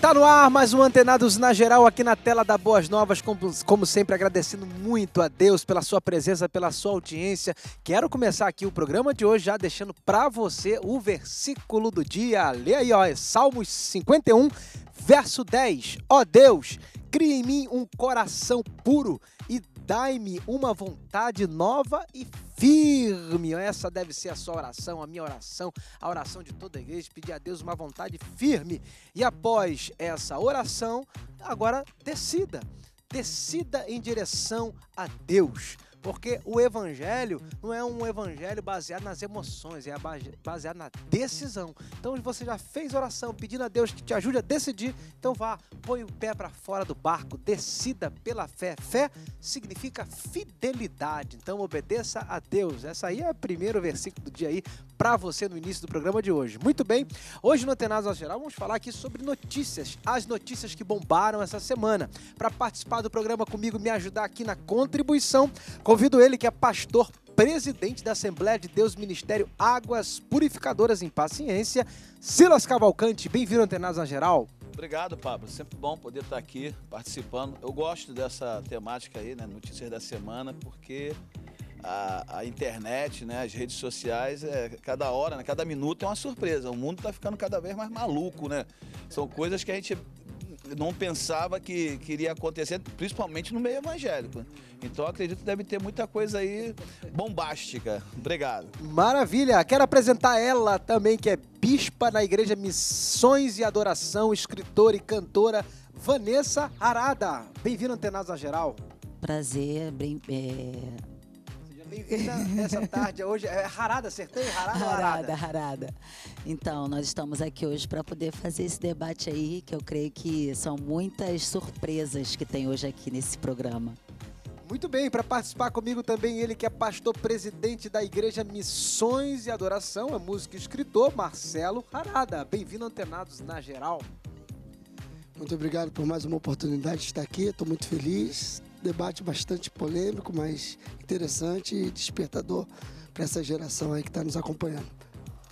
Tá no ar mais um Antenados na Geral aqui na tela da Boas Novas, como, como, sempre agradecendo muito a Deus pela sua presença, pela sua audiência. Quero começar aqui o programa de hoje já deixando para você o versículo do dia. Lê aí, ó, é Salmos 51, verso 10. Ó Deus, cria em mim um coração puro e dai-me uma vontade nova e firme. Essa deve ser a sua oração, a minha oração, a oração de toda a igreja, pedir a Deus uma vontade firme. E após essa oração, agora decida. Decida em direção a Deus. Porque o evangelho não é um evangelho baseado nas emoções, é baseado na decisão. Então se você já fez oração pedindo a Deus que te ajude a decidir, então vá, põe o pé para fora do barco, decida pela fé. Fé significa fidelidade. Então obedeça a Deus. Essa aí é o primeiro versículo do dia aí para você no início do programa de hoje. Muito bem. Hoje no Atenas Geral vamos falar aqui sobre notícias, as notícias que bombaram essa semana. Para participar do programa comigo, me ajudar aqui na contribuição, ouvido ele que é pastor presidente da Assembleia de Deus Ministério Águas Purificadoras em Paciência, Silas Cavalcante. Bem-vindo, Antenados na Geral. Obrigado, Pablo. Sempre bom poder estar aqui participando. Eu gosto dessa temática aí, né? Notícias da semana, porque a, a internet, né? As redes sociais, é, cada hora, né? cada minuto é uma surpresa. O mundo está ficando cada vez mais maluco, né? São coisas que a gente não pensava que, que iria acontecer, principalmente no meio evangélico. Então acredito que deve ter muita coisa aí bombástica. Obrigado. Maravilha! Quero apresentar ela também, que é bispa na Igreja Missões e Adoração, escritora e cantora, Vanessa Arada. Bem-vinda, Antenados na Geral. Prazer, bem, é essa tarde, hoje, é Harada, acertei? Harada, harada, harada. Então, nós estamos aqui hoje para poder fazer esse debate aí, que eu creio que são muitas surpresas que tem hoje aqui nesse programa. Muito bem, para participar comigo também ele que é pastor presidente da Igreja Missões e Adoração, é músico e escritor, Marcelo Harada. Bem-vindo, Antenados na Geral. Muito obrigado por mais uma oportunidade de estar aqui. Estou muito feliz debate bastante polêmico, mas interessante e despertador para essa geração aí que está nos acompanhando.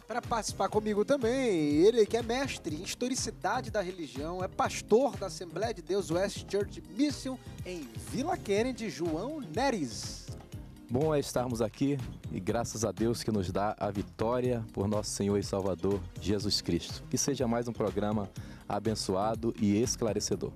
Para participar comigo também, ele que é mestre em historicidade da religião, é pastor da Assembleia de Deus West Church Mission em Vila Kennedy, João Neres. Bom é estarmos aqui e graças a Deus que nos dá a vitória por nosso Senhor e Salvador Jesus Cristo. Que seja mais um programa abençoado e esclarecedor.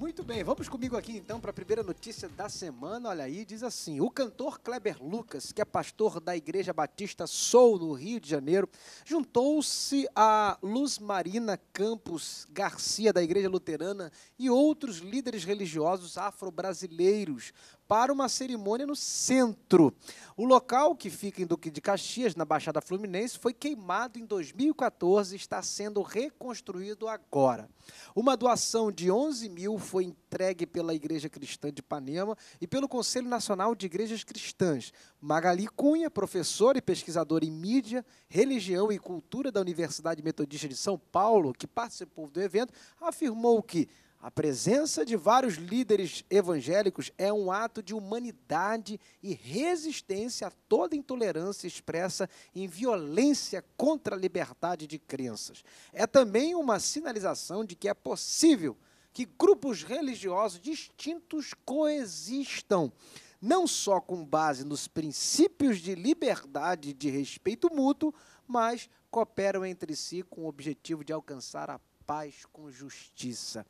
Muito bem, vamos comigo aqui então para a primeira notícia da semana. Olha aí, diz assim: o cantor Kleber Lucas, que é pastor da Igreja Batista Soul, no Rio de Janeiro, juntou-se a Luz Marina Campos Garcia, da Igreja Luterana, e outros líderes religiosos afro-brasileiros para uma cerimônia no centro. O local, que fica em Duque de Caxias, na Baixada Fluminense, foi queimado em 2014 e está sendo reconstruído agora. Uma doação de 11 mil foi entregue pela Igreja Cristã de Ipanema e pelo Conselho Nacional de Igrejas Cristãs. Magali Cunha, professora e pesquisadora em mídia, religião e cultura da Universidade Metodista de São Paulo, que participou do evento, afirmou que a presença de vários líderes evangélicos é um ato de humanidade e resistência a toda intolerância expressa em violência contra a liberdade de crenças. É também uma sinalização de que é possível que grupos religiosos distintos coexistam, não só com base nos princípios de liberdade e de respeito mútuo, mas cooperam entre si com o objetivo de alcançar a paz com justiça.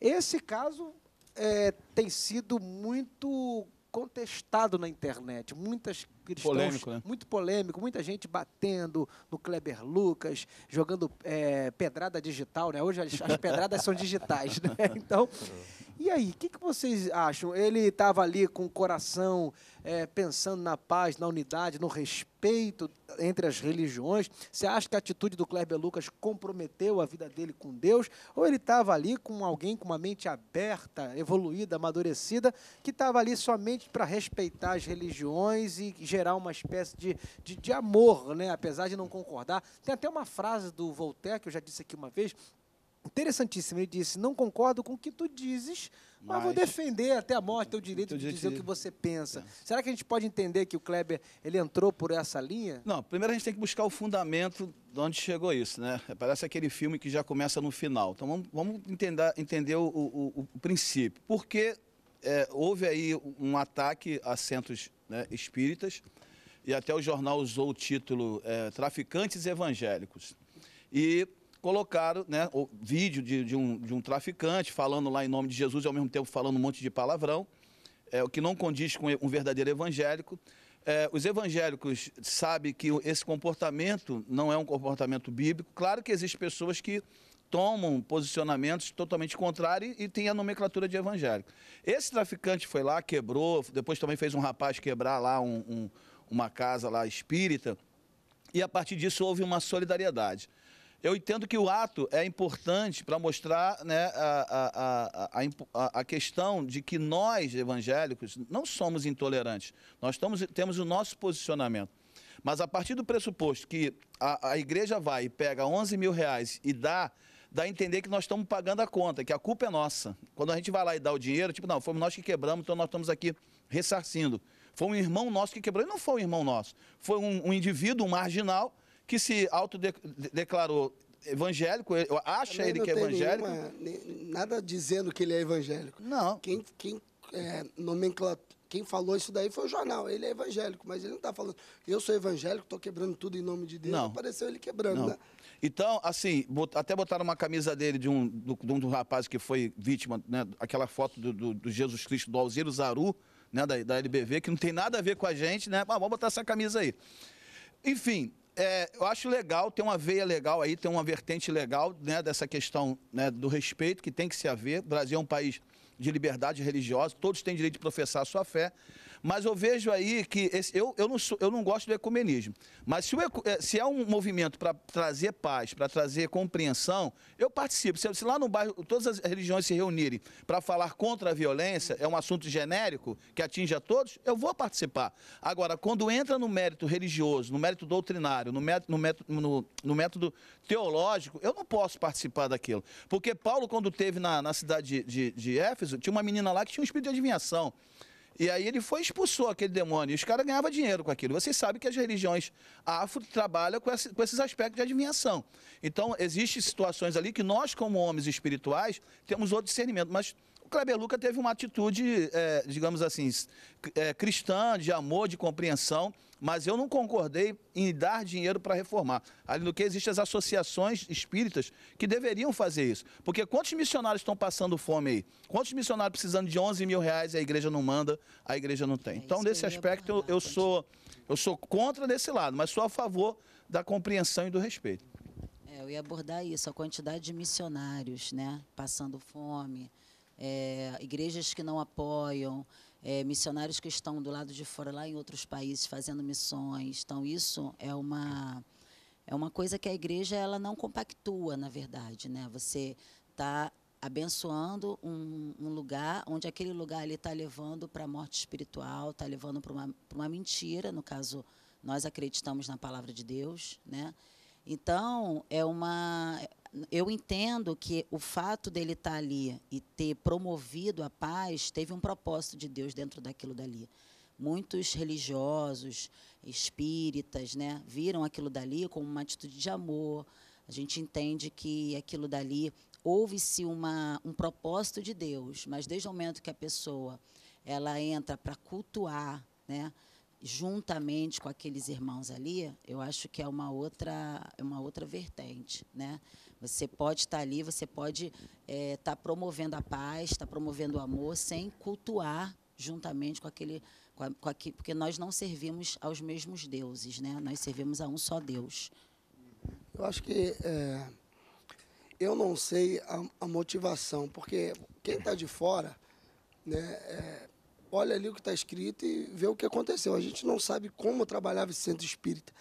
Esse caso é, tem sido muito contestado na internet. Muitas cristãos, polêmico, né? muito polêmico, muita gente batendo no Kleber Lucas, jogando é, pedrada digital, né? Hoje as, as pedradas são digitais, né? Então, e aí, o que, que, vocês acham? Ele estava ali com o coração é, pensando na paz, na unidade, no respeito entre as religiões? Você acha que a atitude do Kleber Lucas comprometeu a vida dele com Deus? Ou ele estava ali com alguém com uma mente aberta, evoluída, amadurecida, que estava ali somente para respeitar as religiões e gerar uma espécie de, de, de amor, né? apesar de não concordar? Tem até uma frase do Voltaire, que eu já disse aqui uma vez, interessantíssimo. Ele disse: Não concordo com o que tu dizes, mas, mas vou defender até a morte o direito de dizer o que você pensa. pensa. Será que a gente pode entender que o Kleber ele entrou por essa linha? Não, primeiro a gente tem que buscar o fundamento de onde chegou isso, né? Parece aquele filme que já começa no final. Então vamos, vamos entender, entender o, o, o princípio. Por que é, houve aí um ataque a centros né, espíritas? E até o jornal usou o título é, Traficantes Evangélicos. E colocaram né, o vídeo de, de, um, de um traficante falando lá em nome de Jesus e ao mesmo tempo falando um monte de palavrão, é, o que não condiz com um verdadeiro evangélico. É, os evangélicos sabem que esse comportamento não é um comportamento bíblico. Claro que existem pessoas que tomam posicionamentos totalmente contrários e, e a nomenclatura de evangélico. Esse traficante foi lá, quebrou, depois também fez um rapaz quebrar lá um, um, uma casa lá espírita, e a partir disso houve uma solidariedade. Eu entendo que o ato é importante para mostrar né, a, a, a, a, questão de que nós, evangélicos, não somos intolerantes. Nós estamos, temos o nosso posicionamento. Mas a partir do pressuposto que a, a igreja vai e pega 11 mil reais e dá, dá a entender que nós estamos pagando a conta, que a culpa é nossa. Quando a gente vai lá e dá o dinheiro, tipo, não, fomos nós que quebramos, então nós estamos aqui ressarcindo. Foi um irmão nosso que quebrou. E não foi um irmão nosso. Foi um, um indivíduo, um marginal, que se autodeclarou evangélico, acha ele que é evangélico. Nenhuma, nada dizendo que ele é evangélico. Não. Quem, quem, é, nomenclatura, quem falou isso daí foi o jornal. Ele é evangélico, mas ele não está falando, eu sou evangélico, estou quebrando tudo em nome de Deus. Não. Apareceu ele quebrando, não. Né? Então, assim, bot, até botaram uma camisa dele de um, do, de um rapaz que foi vítima, né, aquela foto do, do, do Jesus Cristo, do Alziro Zaru, né, da, da LBV, que não tem nada a ver com a gente, né? Mas vamos botar essa camisa aí. Enfim, é, eu acho legal, tem uma veia legal aí, tem uma vertente legal né, dessa questão né, do respeito que tem que se haver. O Brasil é um país de liberdade religiosa, todos têm direito de professar a sua fé, mas eu vejo aí que esse, eu, eu, não sou, eu não gosto do ecumenismo. Mas se, o, eh, se é um movimento para trazer paz, para trazer compreensão, eu participo. Se, se, lá no bairro todas as religiões se reunirem para falar contra a violência, é um assunto genérico que atinge a todos, eu vou participar. Agora, quando entra no mérito religioso, no mérito doutrinário, no mérito, no no, no método teológico, eu não posso participar daquilo. Porque Paulo, quando teve na, na cidade de, de, de Éfeso, tinha uma menina lá que tinha um espírito de adivinhação. E aí ele foi expulsou aquele demônio. E os caras ganhavam dinheiro com aquilo. Você sabe que as religiões afro trabalham com, esse, com, esses aspectos de adivinhação. Então, existem situações ali que nós, como homens espirituais, temos outro discernimento. Mas o Kleber Luca teve uma atitude, é, digamos assim, é, cristã, de amor, de compreensão mas eu não concordei em dar dinheiro para reformar. Além do que, existem as associações espíritas que deveriam fazer isso. Porque quantos missionários estão passando fome aí? Quantos missionários precisando de 11 mil reais e a igreja não manda, a igreja não tem? É, então, nesse é aspecto, eu, eu, sou, eu sou contra desse lado, mas sou a favor da compreensão e do respeito. É, eu ia abordar isso, a quantidade de missionários né, passando fome, é, igrejas que não apoiam, é, missionários que estão do lado de fora, lá em outros países, fazendo missões. Então, isso é uma, é uma coisa que a igreja ela não compactua, na verdade. Né? Você está abençoando um, um, lugar onde aquele lugar está levando para a morte espiritual, está levando para uma, uma mentira, no caso, nós acreditamos na palavra de Deus, né? Então, é uma eu entendo que o fato dele estar tá ali e ter promovido a paz teve um propósito de Deus dentro daquilo dali. Muitos religiosos, espíritas, né, viram aquilo dali como uma atitude de amor. A gente entende que aquilo dali houve-se uma um propósito de Deus, mas desde o momento que a pessoa ela entra para cultuar, né, juntamente com aqueles irmãos ali, eu acho que é uma outra, é uma outra vertente. Né? Você pode estar tá ali, você pode é, estar tá promovendo a paz, estar tá promovendo o amor, sem cultuar juntamente com aquele. Com, a, com porque nós não servimos aos mesmos deuses, né? nós servimos a um só Deus. Eu acho que. É, eu não sei a, a motivação, porque quem está de fora. Né, é, olha ali o que está escrito e vê o que aconteceu. A gente não sabe como trabalhava esse centro espírita.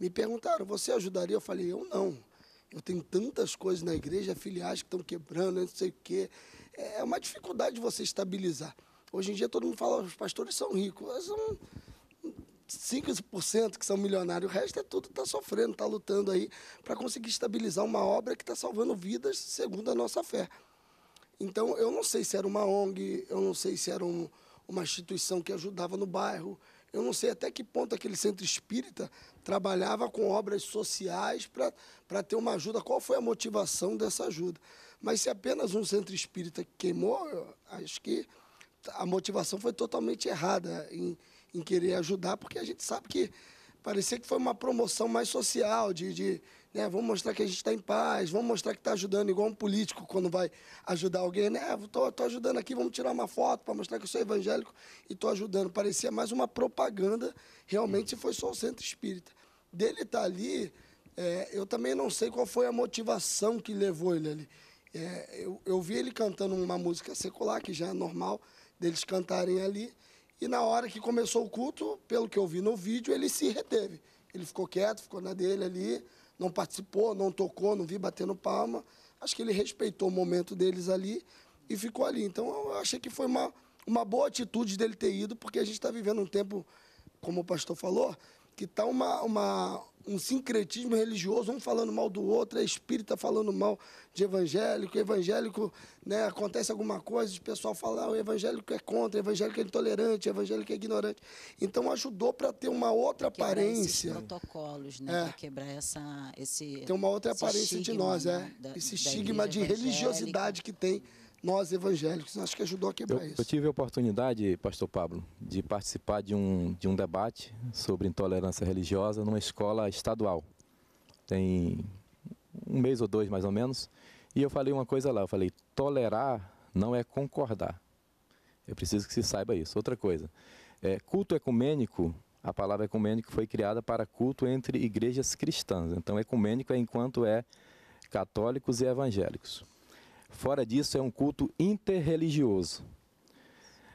Me perguntaram, você ajudaria? Eu falei, eu não. Eu tenho tantas coisas na igreja, filiais que estão quebrando, não sei o quê. É uma dificuldade você estabilizar. Hoje em dia todo mundo fala, os pastores são ricos. São 5% que são milionários, o resto é tudo está sofrendo, está lutando aí para conseguir estabilizar uma obra que está salvando vidas segundo a nossa fé. Então, eu não sei se era uma ONG, eu não sei se era um, uma instituição que ajudava no bairro. Eu não sei até que ponto aquele centro espírita trabalhava com obras sociais para ter uma ajuda. Qual foi a motivação dessa ajuda? Mas se apenas um centro espírita queimou, acho que a motivação foi totalmente errada em, em querer ajudar, porque a gente sabe que parecia que foi uma promoção mais social, de, de né? Vamos mostrar que a gente está em paz, vamos mostrar que está ajudando, igual um político quando vai ajudar alguém, né? É, estou ajudando aqui, vamos tirar uma foto para mostrar que eu sou evangélico e estou ajudando. Parecia mais uma propaganda, realmente foi só o centro espírita. Dele estar tá ali, é, eu também não sei qual foi a motivação que levou ele ali. É, eu, eu vi ele cantando uma música secular, que já é normal deles cantarem ali, e na hora que começou o culto, pelo que eu vi no vídeo, ele se reteve. Ele ficou quieto, ficou na dele ali, não participou, não tocou, não vi batendo palma. Acho que ele respeitou o momento deles ali e ficou ali. Então eu achei que foi uma, uma boa atitude dele ter ido, porque a gente está vivendo um tempo, como o pastor falou, que está uma, uma, um sincretismo religioso, um falando mal do outro, é espírita falando mal de evangélico, evangélico, né, acontece alguma coisa, o pessoal fala, ah, o evangélico é contra, o evangélico é intolerante, o evangélico é ignorante. Então ajudou para ter uma outra quebrar aparência. Esses protocolos, né? É. Para quebrar essa, esse. Tem uma outra aparência de nós, é. esse estigma de religiosidade que tem nós evangélicos. Acho que ajudou a quebrar eu, isso. Eu tive a oportunidade, pastor Pablo, de participar de um, de um debate sobre intolerância religiosa numa escola estadual. Tem um mês ou dois, mais ou menos. E eu falei uma coisa lá, eu falei, tolerar não é concordar. Eu preciso que se saiba isso. Outra coisa, é, culto ecumênico, a palavra ecumênico foi criada para culto entre igrejas cristãs. Então, ecumênico é enquanto é católicos e evangélicos. Fora disso, é um culto interreligioso.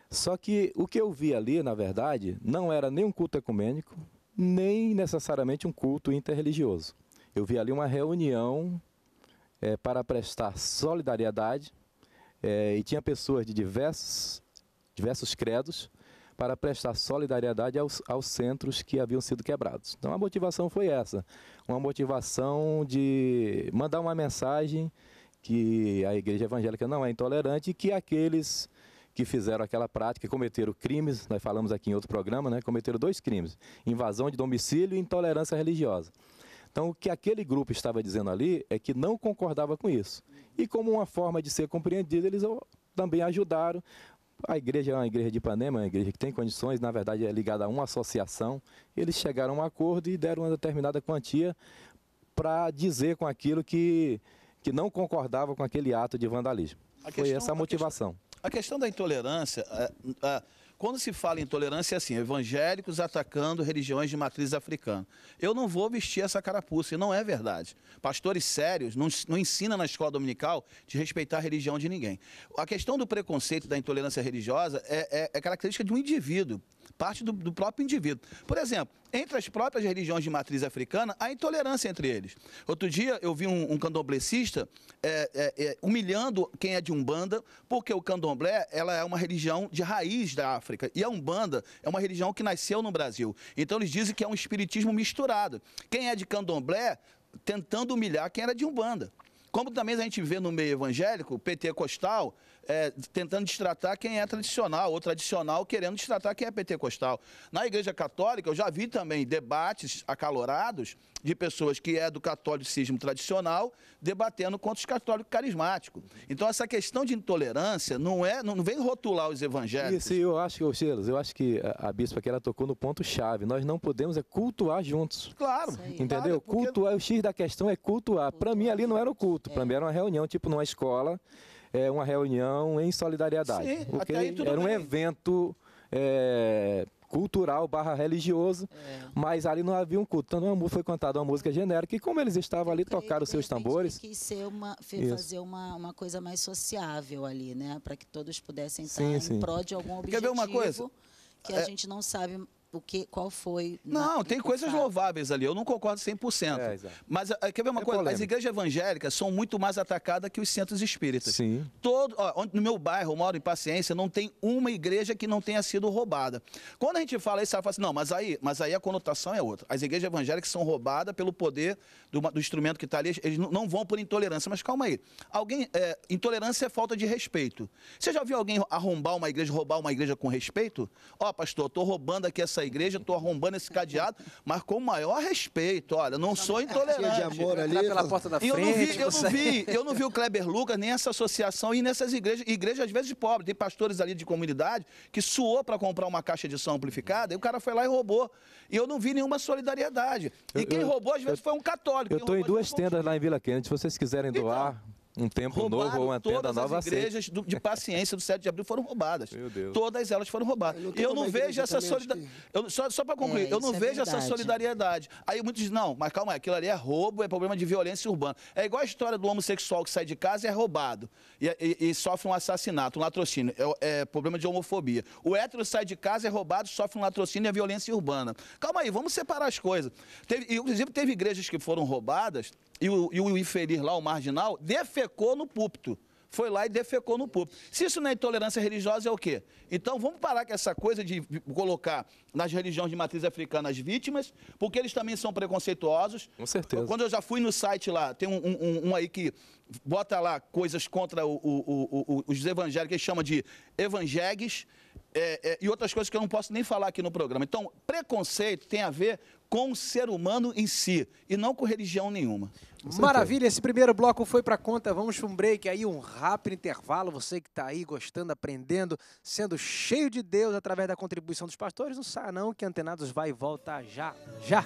Só que o que eu vi ali, na verdade, não era nem um culto ecumênico, nem necessariamente um culto interreligioso. Eu vi ali uma reunião é, para prestar solidariedade é, e tinha pessoas de diversos, diversos credos para prestar solidariedade aos, aos centros que haviam sido quebrados. Então a motivação foi essa, uma motivação de mandar uma mensagem que a igreja evangélica não é intolerante e que aqueles que fizeram aquela prática, cometeram crimes, nós falamos aqui em outro programa, né, cometeram dois crimes, invasão de domicílio e intolerância religiosa. Então, o que aquele grupo estava dizendo ali é que não concordava com isso. E como uma forma de ser compreendido, eles também ajudaram. A igreja é uma igreja de Ipanema, é uma igreja que tem condições, na verdade é ligada a uma associação. Eles chegaram a um acordo e deram uma determinada quantia para dizer com aquilo que que não concordava com aquele ato de vandalismo. Foi essa a motivação. A questão, da intolerância, é, é, quando se fala em intolerância, é assim, evangélicos atacando religiões de matriz africana. Eu não vou vestir essa carapuça, e não é verdade. Pastores sérios não, não ensinam na escola dominical de respeitar a religião de ninguém. A questão do preconceito da intolerância religiosa é, é, é característica de um indivíduo parte do, do, próprio indivíduo. Por exemplo, entre as próprias religiões de matriz africana, há intolerância entre eles. Outro dia eu vi um, um candomblecista é, é, é, humilhando quem é de Umbanda, porque o candomblé ela é uma religião de raiz da África. E a Umbanda é uma religião que nasceu no Brasil. Então eles dizem que é um espiritismo misturado. Quem é de candomblé tentando humilhar quem era de Umbanda. Como também a gente vê no meio evangélico, pentecostal, é, tentando destratar quem é tradicional, ou tradicional querendo destratar quem é pentecostal. Na Igreja Católica, eu já vi também debates acalorados de pessoas que é do catolicismo tradicional debatendo contra os católicos carismáticos. Então, essa questão de intolerância não é, não vem rotular os evangélicos. Isso, eu acho que, Silas, eu acho que a, bispo bispa que ela tocou no ponto-chave. Nós não podemos é cultuar juntos. Claro. Entendeu? Claro, é porque... Cultuar, o X da questão é cultuar. Para mim, ali não era o culto. É. Para mim, era uma reunião, tipo numa escola é, uma reunião em solidariedade. Sim, okay? aí, era um evento é, cultural barra religioso, é. mas ali não havia um culto. Então foi cantada uma música genérica e como eles estavam ali, tocaram seus tambores. quis ser uma, fazer uma, uma coisa mais sociável ali, né? Para que todos pudessem estar sim. em prol de algum objetivo. Quer ver uma coisa? Que a é. gente não sabe o que, qual foi... Não, na, tem coisas fato. louváveis ali, eu não concordo 100%. É, mas eh, quer ver uma é coisa? As igrejas evangélicas são muito mais atacadas que os centros espíritas. Sim. Todo, ó, no meu bairro, moro em Paciência, não tem uma igreja que não tenha sido roubada. Quando a gente fala isso, ela fala assim, não, mas aí, mas aí a conotação é outra. As igrejas evangélicas são roubadas pelo poder do, do instrumento que está ali, eles não vão por intolerância. Mas calma aí, alguém, é, intolerância é falta de respeito. Você já viu alguém arrombar uma igreja, roubar uma igreja com respeito? Ó, oh, pastor, estou roubando aqui essa essa igreja, estou arrombando esse cadeado, mas com o maior respeito. Olha, não sou intolerante. De amor ali, pela porta da frente, eu não vi, eu não vi, eu não vi o Kleber Lucas nem essa associação e nessas igrejas, igrejas às vezes de pobre, tem pastores ali de comunidade que suou para comprar uma caixa de som amplificada e o cara foi lá e roubou. E eu não vi nenhuma solidariedade. E quem roubou às vezes foi um católico. Eu estou em duas tendas lá em Vila Kennedy, se vocês quiserem doar. Então, um tempo Roubaram novo ou uma tenda todas nova. As igrejas do, de paciência do 7 de abril foram roubadas. Meu Deus. Todas elas foram roubadas. Eu, eu não vejo essa solidariedade. Que... Só, só para concluir, é, eu não é vejo verdade. essa solidariedade. Aí muitos dizem, não, mas calma, aquilo ali é roubo, é problema de violência urbana. É igual a história do homossexual que sai de casa e é roubado. E, e, e sofre um assassinato, um latrocínio. É, é, problema de homofobia. O hétero sai de casa, é roubado, sofre um latrocínio e é violência urbana. Calma aí, vamos separar as coisas. Teve, inclusive, teve igrejas que foram roubadas e o, e o lá, o marginal, defecou no púlpito foi lá e defecou no púlpito. Se isso não é intolerância religiosa, é o quê? Então vamos parar com essa coisa de colocar nas religiões de matriz africana as vítimas, porque eles também são preconceituosos. Com certeza. Quando eu já fui no site lá, tem um, um, um aí que bota lá coisas contra o, o, o, os evangélicos, que chama de evangegues é, é, e outras coisas que eu não posso nem falar aqui no programa. Então, preconceito tem a ver com o ser humano em si e não com religião nenhuma. Maravilha, esse primeiro bloco foi para conta. Vamos para um break aí, um rápido intervalo. Você que está aí gostando, aprendendo, sendo cheio de Deus através da contribuição dos pastores, não saia não que Antenados vai voltar já, já.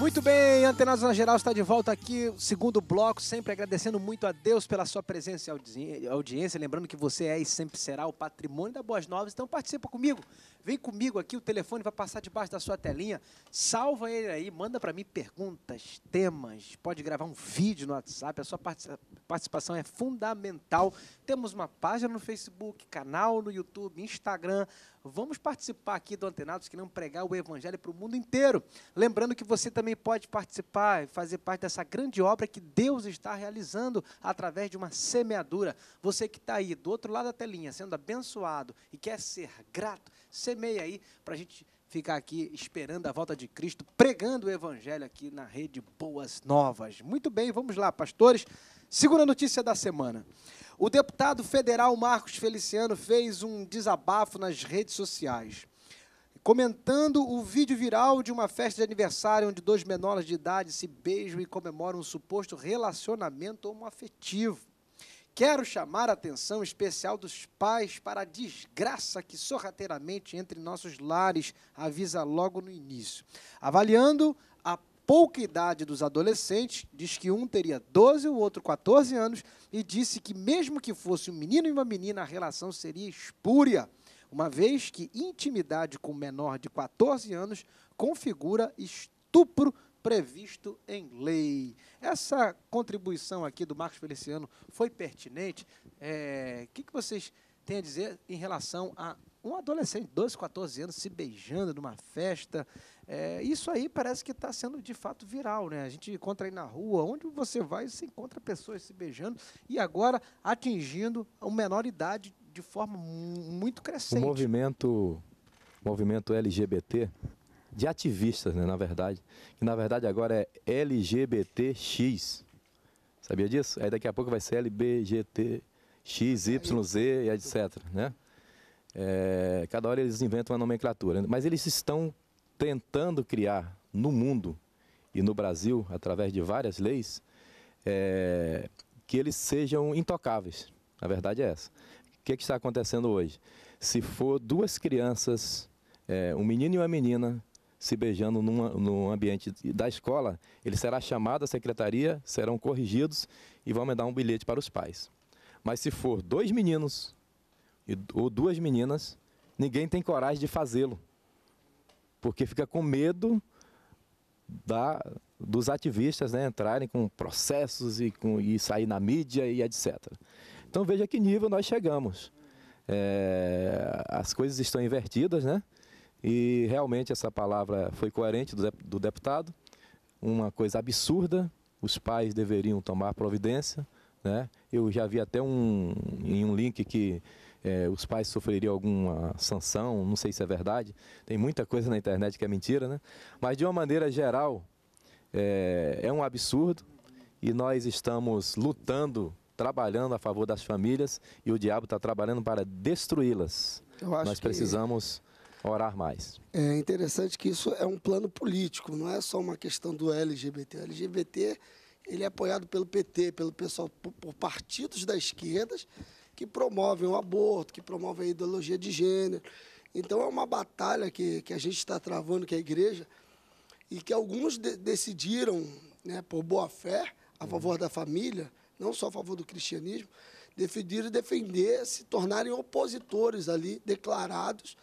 Muito bem, Antenados na Geral está de volta aqui, segundo bloco, sempre agradecendo muito a Deus pela sua presença e audiência. Lembrando que você é e sempre será o patrimônio da Boas Novas, então participa comigo. Vem comigo aqui, o telefone vai passar debaixo da sua telinha. Salva ele aí, manda para mim perguntas, temas, pode gravar um vídeo no WhatsApp, a sua participação é fundamental. Temos uma página no Facebook, canal no YouTube, Instagram, Vamos participar aqui do Antenados, que não pregar o Evangelho para o mundo inteiro. Lembrando que você também pode participar e fazer parte dessa grande obra que Deus está realizando através de uma semeadura. Você que está aí do outro lado da telinha, sendo abençoado e quer ser grato, semeia aí para a gente ficar aqui esperando a volta de Cristo, pregando o Evangelho aqui na rede Boas Novas. Muito bem, vamos lá, pastores. Segunda notícia da semana. O deputado federal Marcos Feliciano fez um desabafo nas redes sociais, comentando o vídeo viral de uma festa de aniversário onde dois menores de idade se beijam e comemoram um suposto relacionamento homoafetivo. Quero chamar a atenção especial dos pais para a desgraça que sorrateiramente entre nossos lares, avisa logo no início. Avaliando a pouca idade dos adolescentes, diz que um teria 12, e o outro 14 anos, e disse que, mesmo que fosse um menino e uma menina, a relação seria espúria, uma vez que intimidade com menor de 14 anos configura estupro previsto em lei. Essa contribuição aqui do Marcos Feliciano foi pertinente. O é, que, que vocês têm a dizer em relação a um adolescente, 12, 14 anos, se beijando numa festa, é, isso aí parece que está sendo de fato viral, né? A gente encontra aí na rua, onde você vai, você encontra pessoas se beijando e agora atingindo a menor idade de forma muito crescente. O movimento, movimento LGBT de ativistas, né, na verdade, que na verdade agora é LGBTX. Sabia disso? Aí daqui a pouco vai ser LBGT, e etc. Né? É, cada hora eles inventam uma nomenclatura, né? mas eles estão tentando criar no mundo e no Brasil, através de várias leis, é, que eles sejam intocáveis. A verdade é essa. O que, é que está acontecendo hoje? Se for duas crianças, é, um menino e uma menina, se beijando numa, num ambiente da escola, ele será chamado à secretaria, serão corrigidos e vão mandar um bilhete para os pais. Mas se for dois meninos ou duas meninas, ninguém tem coragem de fazê-lo porque fica com medo da, dos ativistas né, entrarem com processos e, com, e sair na mídia e etc. Então veja que nível nós chegamos. É, as coisas estão invertidas, né? E realmente essa palavra foi coerente do, do deputado, uma coisa absurda. Os pais deveriam tomar providência, né? Eu já vi até um em um link que é, os pais sofreriam alguma sanção, não sei se é verdade. Tem muita coisa na internet que é mentira, né? Mas de uma maneira geral, é, é um absurdo e nós estamos lutando, trabalhando a favor das famílias e o diabo está trabalhando para destruí-las. Nós precisamos orar mais. É interessante que isso é um plano político, não é só uma questão do LGBT. O LGBT ele é apoiado pelo PT, pelo pessoal, por partidos da esquerda que promovem o aborto, que promovem a ideologia de gênero. Então é uma batalha que, que a gente está travando, que é a igreja, e que alguns de decidiram, né, por boa fé, a uhum. favor da família, não só a favor do cristianismo, decidiram defender, se tornarem opositores ali, declarados,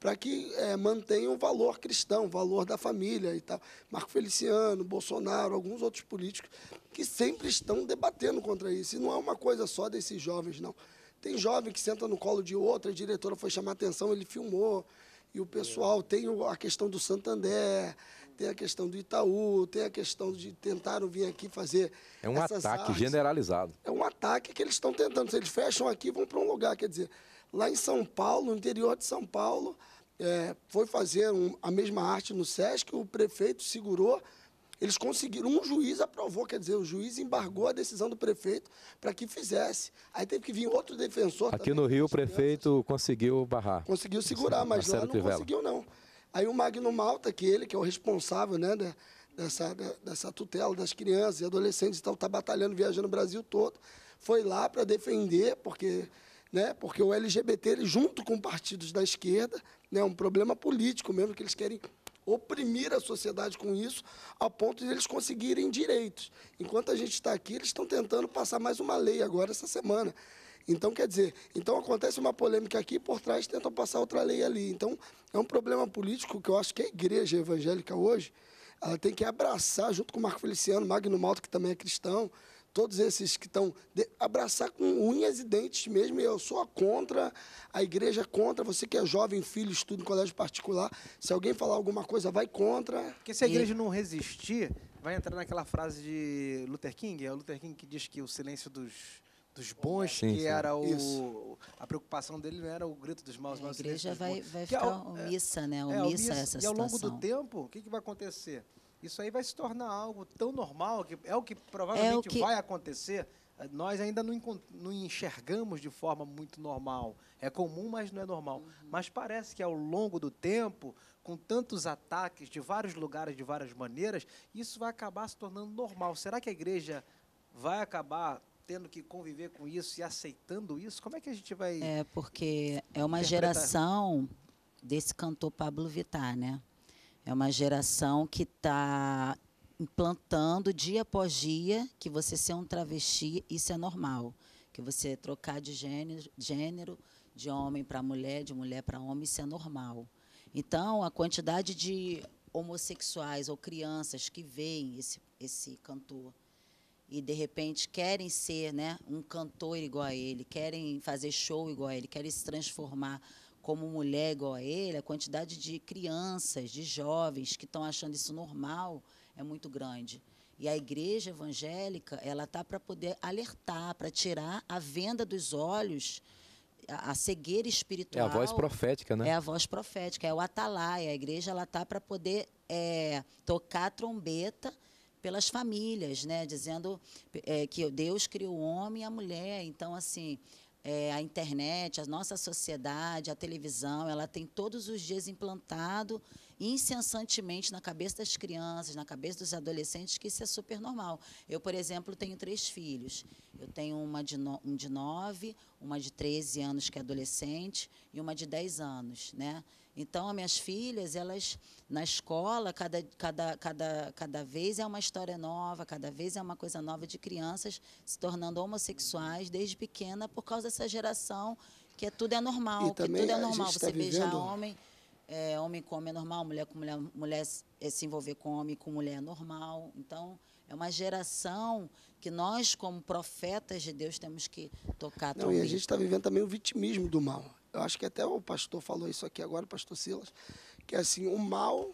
para que é, mantenham o valor cristão, o valor da família e tal. Marco Feliciano, Bolsonaro, alguns outros políticos que sempre estão debatendo contra isso. E não é uma coisa só desses jovens, não. Tem jovem que senta no colo de outra, a diretora foi chamar atenção, ele filmou. E o pessoal é. tem a questão do Santander, tem a questão do Itaú, tem a questão de tentaram vir aqui fazer. É um ataque artes. generalizado. É um ataque que eles estão tentando. Se eles fecham aqui, vão para um lugar. Quer dizer, lá em São Paulo, no interior de São Paulo, é, foi fazer um, a mesma arte no SESC, o prefeito segurou eles conseguiram, um juiz aprovou, quer dizer, o juiz embargou a decisão do prefeito para que fizesse. Aí teve que vir outro defensor. Aqui no Rio, o prefeito conseguiu barrar. Conseguiu segurar, mas Marcelo lá não conseguiu, não. Aí o Magno Malta, que ele, que é o responsável, né, dessa, dessa tutela das crianças e adolescentes e tá está batalhando, viajando o Brasil todo, foi lá para defender, porque né? Porque o LGBT, ele, junto com partidos da esquerda, né? é um problema político mesmo, que eles querem oprimir a sociedade com isso, a ponto de eles conseguirem direitos. Enquanto a gente está aqui, eles estão tentando passar mais uma lei agora essa semana. Então, quer dizer, então acontece uma polêmica aqui por trás tentam passar outra lei ali. Então, é um problema político que eu acho que a igreja evangélica hoje ela tem que abraçar, junto com o Marco Feliciano, Magno Malta, que também é cristão, todos esses que estão abraçar com unhas e dentes mesmo. Eu sou contra a igreja, é contra você que é jovem, filho, estuda em colégio particular. Se alguém falar alguma coisa, vai contra. Porque se a igreja não resistir, vai entrar naquela frase de Luther King. É o Luther King que diz que o silêncio dos dos bons, sim, que era o Isso. a preocupação dele não era o grito dos maus, mas a igreja vai, vai é ficar né? é, é, omissa, né? Omissa é, omissa, essa e situação. E ao longo do tempo, o que, que vai acontecer? isso aí vai se tornar algo tão normal, que é o que provavelmente é o que... vai acontecer. Eh, nós ainda não, não, enxergamos de forma muito normal. É comum, mas não é normal. Uhum. Mas parece que ao longo do tempo, com tantos ataques de vários lugares, de várias maneiras, isso vai acabar se tornando normal. Será que a igreja vai acabar tendo que conviver com isso e aceitando isso? Como é que a gente vai. É, porque é uma geração desse cantor Pablo Vittar, né? É uma geração que está implantando dia após dia que você ser um travesti, isso é normal. Que você trocar de gênero, gênero de homem para mulher, de mulher para homem, isso é normal. Então, a quantidade de homossexuais ou crianças que veem esse, esse cantor e de repente querem ser né, um cantor igual a ele, querem fazer show igual a ele, querem se transformar como mulher igual a ele, a quantidade de crianças, de jovens que estão achando isso normal é muito grande. E a igreja evangélica, ela está para poder alertar, para tirar a venda dos olhos, a, a, cegueira espiritual. É a voz profética, né? É a voz profética, é o atalaia. A igreja ela está para poder é, tocar a trombeta pelas famílias, né? Dizendo é, que Deus criou o homem e a mulher. Então, assim, é, a internet, a nossa sociedade, a televisão, ela tem todos os dias implantado incessantemente na cabeça das crianças, na cabeça dos adolescentes, que isso é super normal. Eu, por exemplo, tenho três filhos. Eu tenho uma de, no, um de 9, uma de 13 anos, que é adolescente, e uma de 10 anos. Né? Então, as minhas filhas, elas na escola, cada, cada, cada, cada vez é uma história nova, cada vez é uma coisa nova de crianças se tornando homossexuais desde pequena por causa dessa geração que é tudo é normal, e que tudo é normal. Tá Você tá beijar vivendo... homem, é, homem com homem é normal, mulher com mulher, mulher é, se envolver com homem com mulher é normal. Então, é uma geração que nós, como profetas de Deus, temos que tocar. também. e a gente está vivendo também o vitimismo do mal eu acho que até o pastor falou isso aqui agora, o pastor Silas, que assim, o mal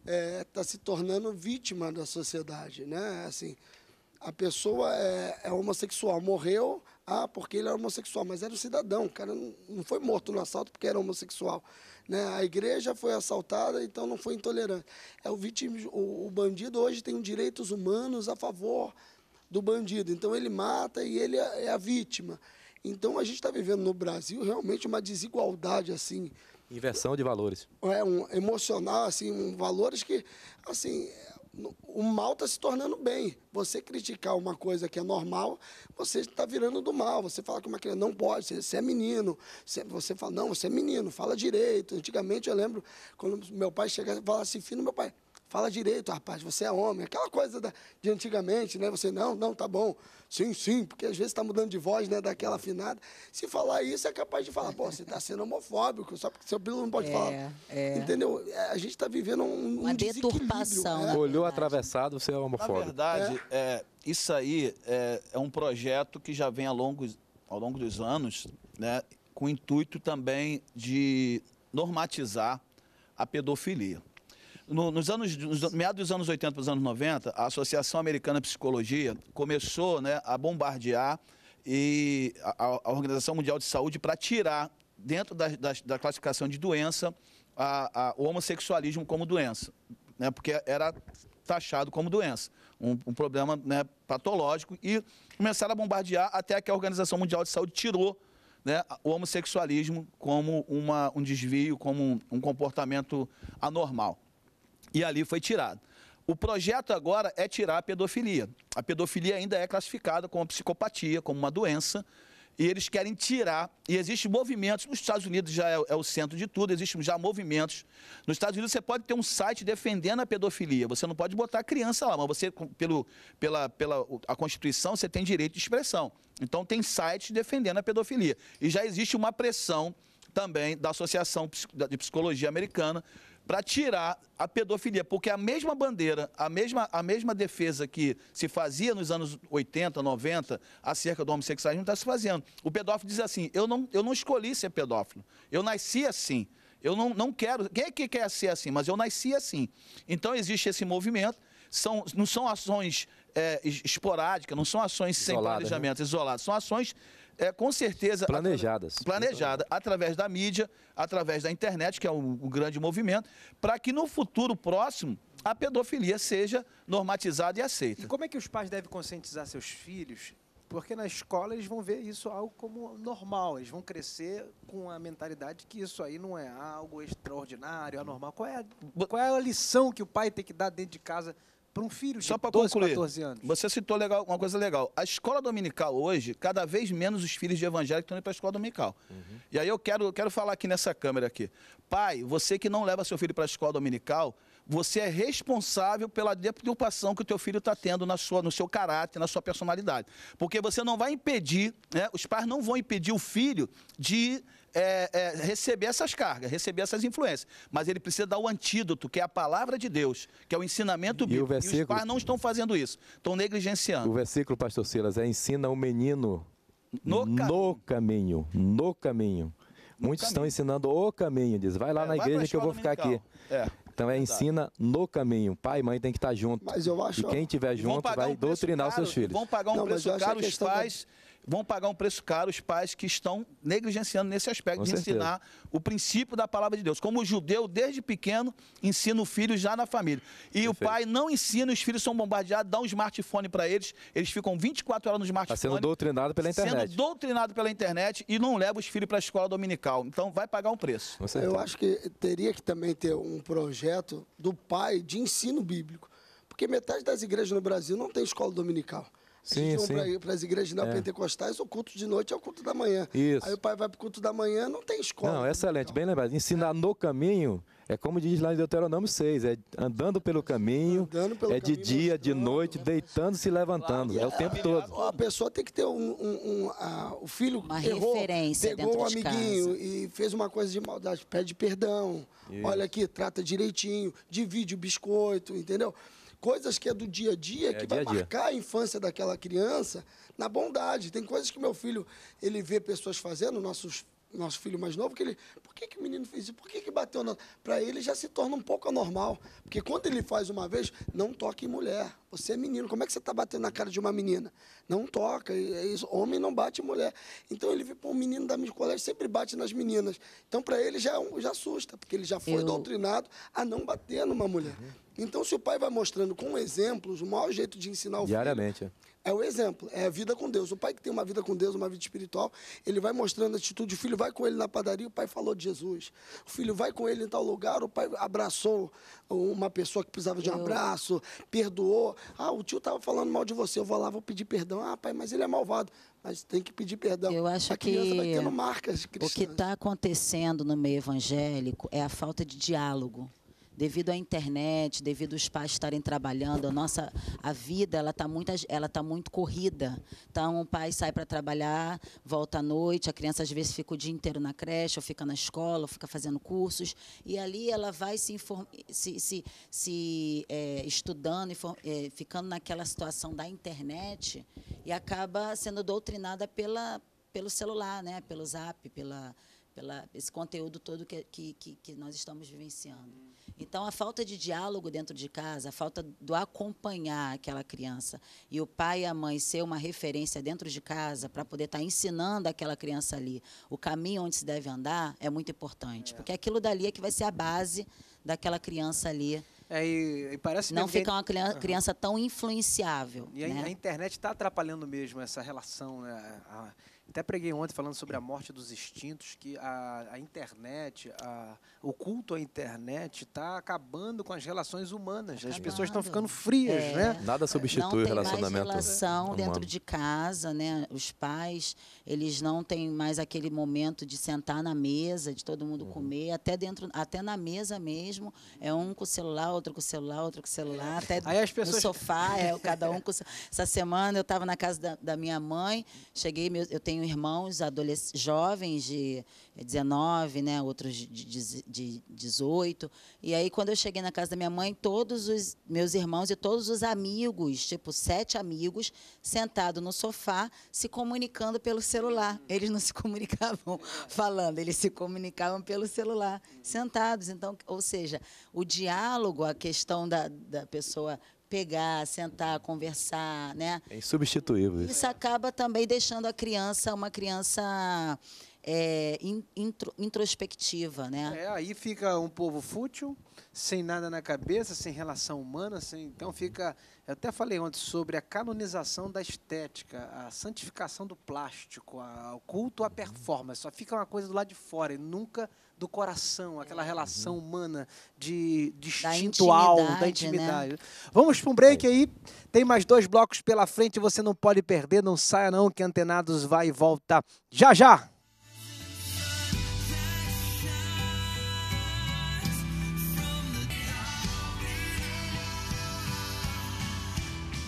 está é, tá se tornando vítima da sociedade, né? Assim, a pessoa é, é, homossexual, morreu, ah, porque ele era homossexual, mas era um cidadão, o cara não, não foi morto no assalto porque era homossexual. Né? A igreja foi assaltada, então não foi intolerante. É o, vítima, o, o bandido hoje tem direitos humanos a favor do bandido, então ele mata e ele é, é a vítima. Então a gente está vivendo no Brasil realmente uma desigualdade assim. Inversão de valores. É, um emocional, assim, um, valores que, assim, o mal está se tornando bem. Você criticar uma coisa que é normal, você está virando do mal. Você fala que uma criança não pode, você, você é menino. Você, você, fala, não, você é menino, fala direito. Antigamente eu lembro quando meu pai chegava e falava assim, filho, meu pai, Fala direito, rapaz, você é homem. Aquela coisa da, de antigamente, né? Você, não, não, tá bom. Sim, sim, porque às vezes está mudando de voz, né? Daquela afinada. Se falar isso, é capaz de falar, pô, você está sendo homofóbico, só porque seu pilo não pode é, falar. É. Entendeu? É, a gente está vivendo um, Uma deturpação. Né? Olhou atravessado, você é homofóbico. Na verdade, é. isso aí é, é um projeto que já vem ao longo, ao longo dos anos, né? Com o intuito também de normatizar a pedofilia no, nos anos, nos, meados dos anos 80 para os anos 90, a Associação Americana de Psicologia começou né, a bombardear e a, a Organização Mundial de Saúde para tirar, dentro da, da, da classificação de doença, a, a, o homossexualismo como doença, né, porque era taxado como doença, um, um problema né, patológico, e começaram a bombardear até que a Organização Mundial de Saúde tirou né, o homossexualismo como uma, um desvio, como um, um comportamento anormal e ali foi tirado. O projeto agora é tirar a pedofilia. A pedofilia ainda é classificada como psicopatia, como uma doença, e eles querem tirar. E existem movimentos, nos Estados Unidos já é, é, o centro de tudo, existem já movimentos. Nos Estados Unidos você pode ter um site defendendo a pedofilia, você não pode botar a criança lá, mas você, pelo, pela, pela a Constituição, você tem direito de expressão. Então tem sites defendendo a pedofilia. E já existe uma pressão também da Associação de Psicologia Americana para tirar a pedofilia, porque a mesma bandeira, a mesma, a mesma defesa que se fazia nos anos 80, 90, acerca do homossexualismo, está se fazendo. O pedófilo diz assim: eu não, eu não escolhi ser pedófilo, eu nasci assim. Eu não, não quero. Quem é que quer ser assim? Mas eu nasci assim. Então existe esse movimento. São, não são ações é, esporádicas, não são ações Isolada, sem né? planejamento, né? isoladas, são ações é, com certeza. Planejadas. Atra planejada, através da mídia, através da internet, que é o, o grande movimento, para que no futuro próximo a pedofilia seja normatizada e aceita. E como é que os pais devem conscientizar seus filhos? Porque na escola eles vão ver isso algo como normal, eles vão crescer com a mentalidade que isso aí não é algo extraordinário, anormal. Qual é a, qual é a lição que o pai tem que dar dentro de casa para um filho de Só 12, concluir, 14 anos. Você citou legal, uma coisa legal. A escola dominical hoje, cada vez menos os filhos de evangélico estão indo para a escola dominical. Uhum. E aí eu quero, quero falar aqui nessa câmera aqui. Pai, você que não leva seu filho para a escola dominical, você é responsável pela deturpação que o teu filho está tendo na sua, no seu caráter, na sua personalidade. Porque você não vai impedir, né, os pais não vão impedir o filho de é, é, receber essas cargas, receber essas influências. Mas ele precisa dar o antídoto, que é a palavra de Deus, que é o ensinamento bíblico. E, o versículo, e os pais não estão fazendo isso, estão negligenciando. O versículo, pastor Silas, é ensina o menino no, no caminho. caminho. No caminho. No Muitos caminho. estão ensinando o caminho, diz, vai lá é, na vai igreja que eu vou ficar dominical. aqui. É. Então é Verdade. ensina no caminho. Pai e mãe tem que estar junto. Mas eu acho. E quem tiver junto vai um doutrinar os seus filhos. Vão pagar um não, preço caro os pais. Da vão pagar um preço caro os pais que estão negligenciando nesse aspecto Com de certeza. ensinar o princípio da palavra de Deus. Como o judeu, desde pequeno, ensina o filho já na família. E Perfeito. o pai não ensina, os filhos são bombardeados, dá um smartphone para eles, eles ficam 24 horas no tá smartphone. Está sendo doutrinado pela internet. Sendo doutrinado pela internet e não leva os filhos para a escola dominical. Então vai pagar um preço. Eu acho que teria que também ter um projeto do pai de ensino bíblico. Porque metade das igrejas no Brasil não tem escola dominical. Sim, sim. Para as igrejas não é. o culto de noite é o culto da manhã. Isso. Aí o pai vai para o culto da manhã, não tem escola. Não, excelente, então. bem lembrado. Ensinar é. no caminho é como diz lá em Deuteronômio 6, é andando pelo caminho, andando pelo é de caminho, dia, de noite, né? deitando-se e levantando. Claro, é, é o tempo todo. A pessoa tem que ter um. um, um a, o filho uma errou, referência pegou um amiguinho e fez uma coisa de maldade. Pede perdão. Isso. Olha aqui, trata direitinho, divide o biscoito, entendeu? coisas que é do dia a dia, é, que dia vai dia. marcar a infância daquela criança na bondade. Tem coisas que meu filho, ele vê pessoas fazendo, nossos nosso filho mais novo, que ele, por que, que o menino fez isso? Por que, que bateu na. Para ele já se torna um pouco anormal. Porque quando ele faz uma vez, não toca em mulher. Você é menino, como é que você está batendo na cara de uma menina? Não toca, é, é isso. Homem não bate em mulher. Então ele, pô, um menino da minha colégio sempre bate nas meninas. Então para ele já, é já assusta, porque ele já foi Eu... doutrinado a não bater numa mulher. Uhum. Então se o pai vai mostrando com exemplos, o maior jeito de ensinar o Diariamente. filho. Diariamente é. É o exemplo, é a vida com Deus. O pai que tem uma vida com Deus, uma vida espiritual, ele vai mostrando a atitude. O filho vai com ele na padaria, o pai falou de Jesus. O filho vai com ele em tal lugar, o pai abraçou uma pessoa que precisava de um abraço, perdoou. Ah, o tio estava falando mal de você, eu vou lá, vou pedir perdão. Ah, pai, mas ele é malvado. Mas tem que pedir perdão. Eu acho a que vai tendo marcas cristãs. o que está acontecendo no meio evangélico é a falta de diálogo devido à internet, devido os pais estarem trabalhando, a nossa a vida ela está muito ela tá muito corrida. Então o pai sai para trabalhar, volta à noite, a criança às vezes fica o dia inteiro na creche, ou fica na escola, ou fica fazendo cursos e ali ela vai se inform, se, se, se é, estudando e é, ficando naquela situação da internet e acaba sendo doutrinada pela pelo celular, né, pelo Zap, pela pela esse conteúdo todo que que, que nós estamos vivenciando. Então, a falta de diálogo dentro de casa, a falta do acompanhar aquela criança e o pai e a mãe ser uma referência dentro de casa para poder estar tá ensinando aquela criança ali o caminho onde se deve andar é muito importante, é. porque aquilo dali é que vai ser a base daquela criança ali. É, e, e parece não ficar uma criança, criança tão influenciável. E né? a, internet está atrapalhando mesmo essa relação, né? A até preguei ontem falando sobre a morte dos instintos, que a, a internet, a, o culto à internet está acabando com as relações humanas. Né? As pessoas estão ficando frias, é, né? Nada substitui o relacionamento. Mais relação humano. dentro de casa, né? Os pais, eles não têm mais aquele momento de sentar na mesa, de todo mundo uhum. comer, até dentro, até na mesa mesmo, é um com o celular, outro com o celular, outro com o celular, até Aí as pessoas... no sofá, é cada um com o celular. Essa semana eu estava na casa da, da minha mãe, cheguei, eu tenho tenho irmãos jovens de 19, eh, né, outros de, de, de 18. E aí, quando eu cheguei na casa da minha mãe, todos os meus irmãos e todos os amigos, tipo sete amigos, sentados no sofá, se comunicando pelo celular. Eles não se comunicavam falando, eles se comunicavam pelo celular, sentados. Então, ou seja, o diálogo, a questão da, da pessoa pegar, sentar, conversar, né? É insubstituível. Isso acaba também deixando a criança uma criança é, intro, introspectiva, né? É, aí fica um povo fútil, sem nada na cabeça, sem relação humana, sem, então fica. Eu até falei ontem sobre a canonização da estética, a santificação do plástico, a, o culto à performance. Só fica uma coisa do lado de fora e nunca do coração, aquela é. relação uhum. humana de, de instintual, da intimidade. Da intimidade. Né? Vamos para um break aí. Tem mais dois blocos pela frente, você não pode perder, não saia não, que Antenados vai e volta já já!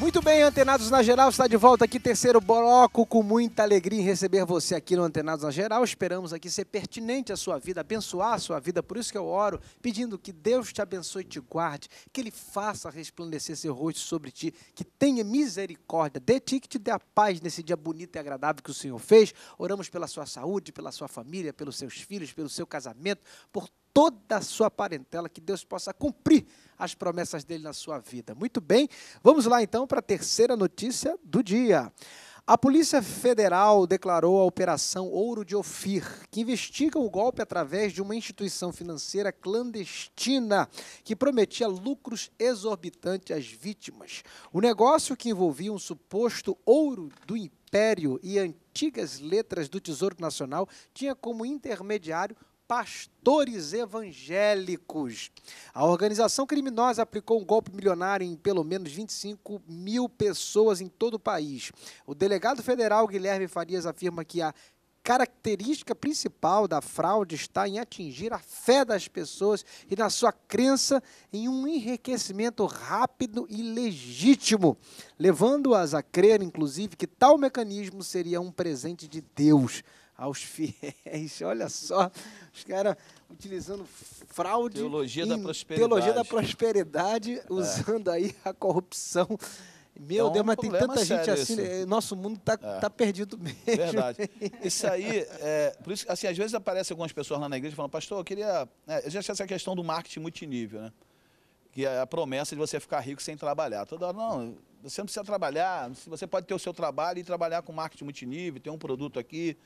Muito bem, Antenados na Geral, está de volta aqui, terceiro bloco, com muita alegria em receber você aqui no Antenados na Geral. Esperamos aqui ser pertinente à sua vida, abençoar a sua vida, por isso que eu oro, pedindo que Deus te abençoe e te guarde, que Ele faça resplandecer seu rosto sobre ti, que tenha misericórdia de ti, que te dê a paz nesse dia bonito e agradável que o Senhor fez. Oramos pela sua saúde, pela sua família, pelos seus filhos, pelo seu casamento, por toda a sua parentela, que Deus possa cumprir as promessas dele na sua vida. Muito bem, vamos lá então para a terceira notícia do dia. A Polícia Federal declarou a Operação Ouro de Ofir, que investiga o golpe através de uma instituição financeira clandestina que prometia lucros exorbitantes às vítimas. O negócio que envolvia um suposto ouro do império e antigas letras do Tesouro Nacional tinha como intermediário pastores evangélicos. A organização criminosa aplicou um golpe milionário em pelo menos 25 mil pessoas em todo o país. O delegado federal Guilherme Farias afirma que a característica principal da fraude está em atingir a fé das pessoas e na sua crença em um enriquecimento rápido e legítimo, levando-as a crer, inclusive, que tal mecanismo seria um presente de Deus aos fiéis. Olha só, os caras utilizando fraude. Teologia da prosperidade. Teologia da prosperidade, usando aí a corrupção. Meu então, Deus, mas tem tanta gente assim, isso. Né? nosso mundo está é. tá perdido mesmo. Verdade. Isso aí, é, por isso, assim, às vezes aparecem algumas pessoas lá na igreja falando, pastor, eu queria. É, já essa questão do marketing multinível, né? Que é a promessa de você ficar rico sem trabalhar. Toda hora, não, você não precisa trabalhar, você pode ter o seu trabalho e trabalhar com marketing multinível, ter um produto aqui,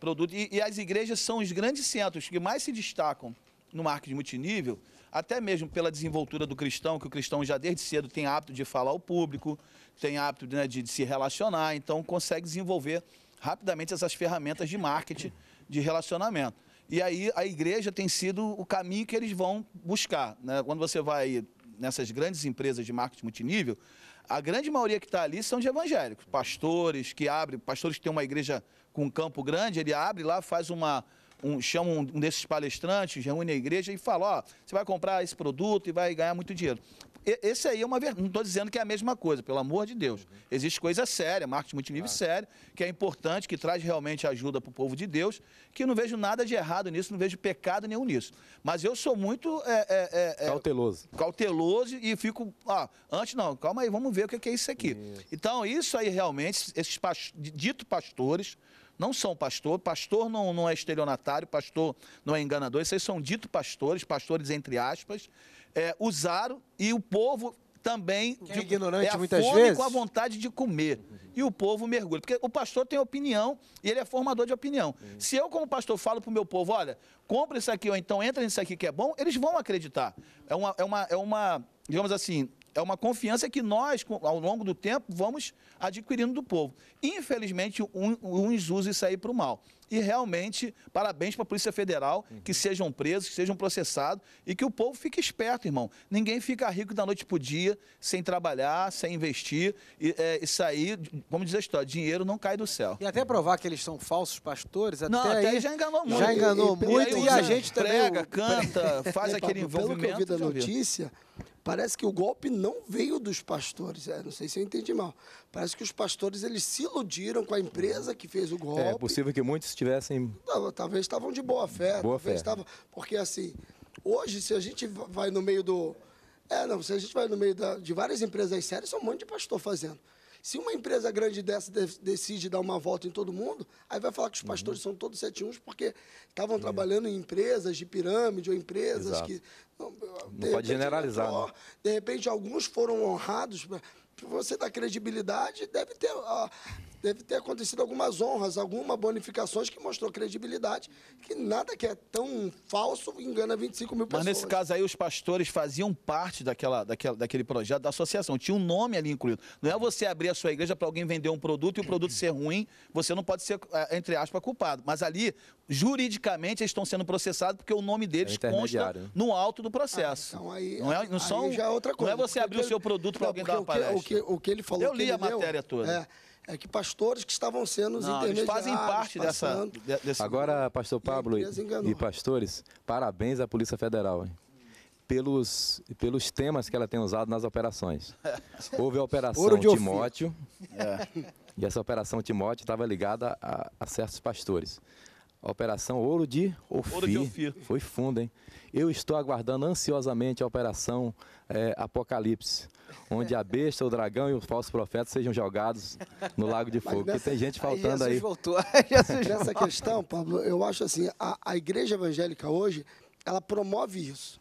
produto. E, e as igrejas são os grandes centros que mais se destacam no marketing multinível, até mesmo pela desenvoltura do cristão, que o cristão já desde cedo tem hábito de falar ao público, tem hábito né, de, de, se relacionar, então consegue desenvolver rapidamente essas ferramentas de marketing, de relacionamento. E aí a igreja tem sido o caminho que eles vão buscar. Né? Quando você vai nessas grandes empresas de marketing multinível, a grande maioria que está ali são de evangélicos, pastores que abrem, pastores que têm uma igreja com Campo Grande, ele abre lá, faz uma, um, chama um, desses palestrantes, reúne a igreja e fala, ó, você vai comprar esse produto e vai ganhar muito dinheiro. E, esse aí é uma verdade, não estou dizendo que é a mesma coisa, pelo amor de Deus. Uhum. Existe coisa séria, marketing multinível claro. sério, que é importante, que traz realmente ajuda para o povo de Deus, que não vejo nada de errado nisso, não vejo pecado nenhum nisso. Mas eu sou muito... É, é, é, é cauteloso. Cauteloso e fico, ah, antes não, calma aí, vamos ver o é que é isso aqui. Isso. Então, isso aí realmente, esses past... dito pastores, não são pastor, pastor não, não é estelionatário, pastor não é enganador, vocês são dito pastores, pastores entre aspas, é, usaram e o povo também que é de, ignorante é a muitas fome vezes com a vontade de comer uhum. e o povo mergulha porque o pastor tem opinião e ele é formador de opinião uhum. se eu como pastor falo para o meu povo olha compra isso aqui ou então entra nisso aqui que é bom eles vão acreditar é uma é uma é uma digamos assim é uma confiança que nós, ao longo do tempo, vamos adquirindo do povo. Infelizmente, uns usam isso aí para o mal. E realmente, parabéns para a Polícia Federal, uhum. que sejam presos, que sejam processados e que o povo fique esperto, irmão. Ninguém fica rico da noite para o dia, sem trabalhar, sem investir. E, é, isso aí, como diz a história, dinheiro não cai do céu. E até provar que eles são falsos pastores, até, não, até aí, já enganou muito. Já enganou e, muito e, e a gente prega, também. Prega, canta, faz aquele envolvimento. Pelo que eu vi da notícia, parece que o golpe não veio dos pastores. É, não sei se eu entendi mal Parece que os pastores eles se iludiram com a empresa que fez o é golpe. É possível que muitos tivessem. talvez estavam de boa fé. Boa fé. Porque assim, hoje, se a gente vai no meio do. É, não, se a gente vai no meio da... de várias empresas sérias, são um monte de pastor fazendo. Se uma empresa grande dessa decide dar uma volta em todo mundo, aí vai falar que os uhum. pastores uhum. são todos sete uns porque estavam uhum. trabalhando em empresas de pirâmide ou empresas Exato. que. Não, não pode generalizar. Não. Né? De repente, alguns foram honrados você dá credibilidade, deve ter. Ó, deve ter acontecido algumas honras, algumas bonificações que mostrou credibilidade, que nada que é tão falso engana 25 mil pessoas. Mas nesse caso aí, os pastores faziam parte daquela, daquela, daquele projeto da associação, tinha um nome ali incluído. Não é você abrir a sua igreja para alguém vender um produto e o produto ser ruim, você não pode ser, é, entre aspas, culpado. Mas ali, juridicamente, eles estão sendo processados porque o nome deles é consta né? no alto do processo. Ah, então aí, não é, não são, já é outra coisa. Não é você abrir o seu produto para alguém dar uma palestra. O que, o que ele falou... Eu li a matéria deu, toda. É, é que pastores que estavam sendo os Não, intermediários. fazem parte passando, dessa, Agora, pastor Pablo e, e, pastores, parabéns à Polícia Federal. Hein? Pelos, pelos temas que ela tem usado nas operações. Houve a Operação Timóteo, é. e essa Operação Timóteo estava ligada a, a certos pastores operação Ouro de Ofir. Ouro de Ofir. Foi fundo, hein? Eu estou aguardando ansiosamente a operação é, Apocalipse, onde a besta, o dragão e o falso profeta sejam jogados no Lago de Fogo. Nessa, porque tem gente faltando aí. Jesus aí. Voltou, Jesus nessa questão, Pablo, eu acho assim, a, a igreja evangélica hoje, ela promove isso.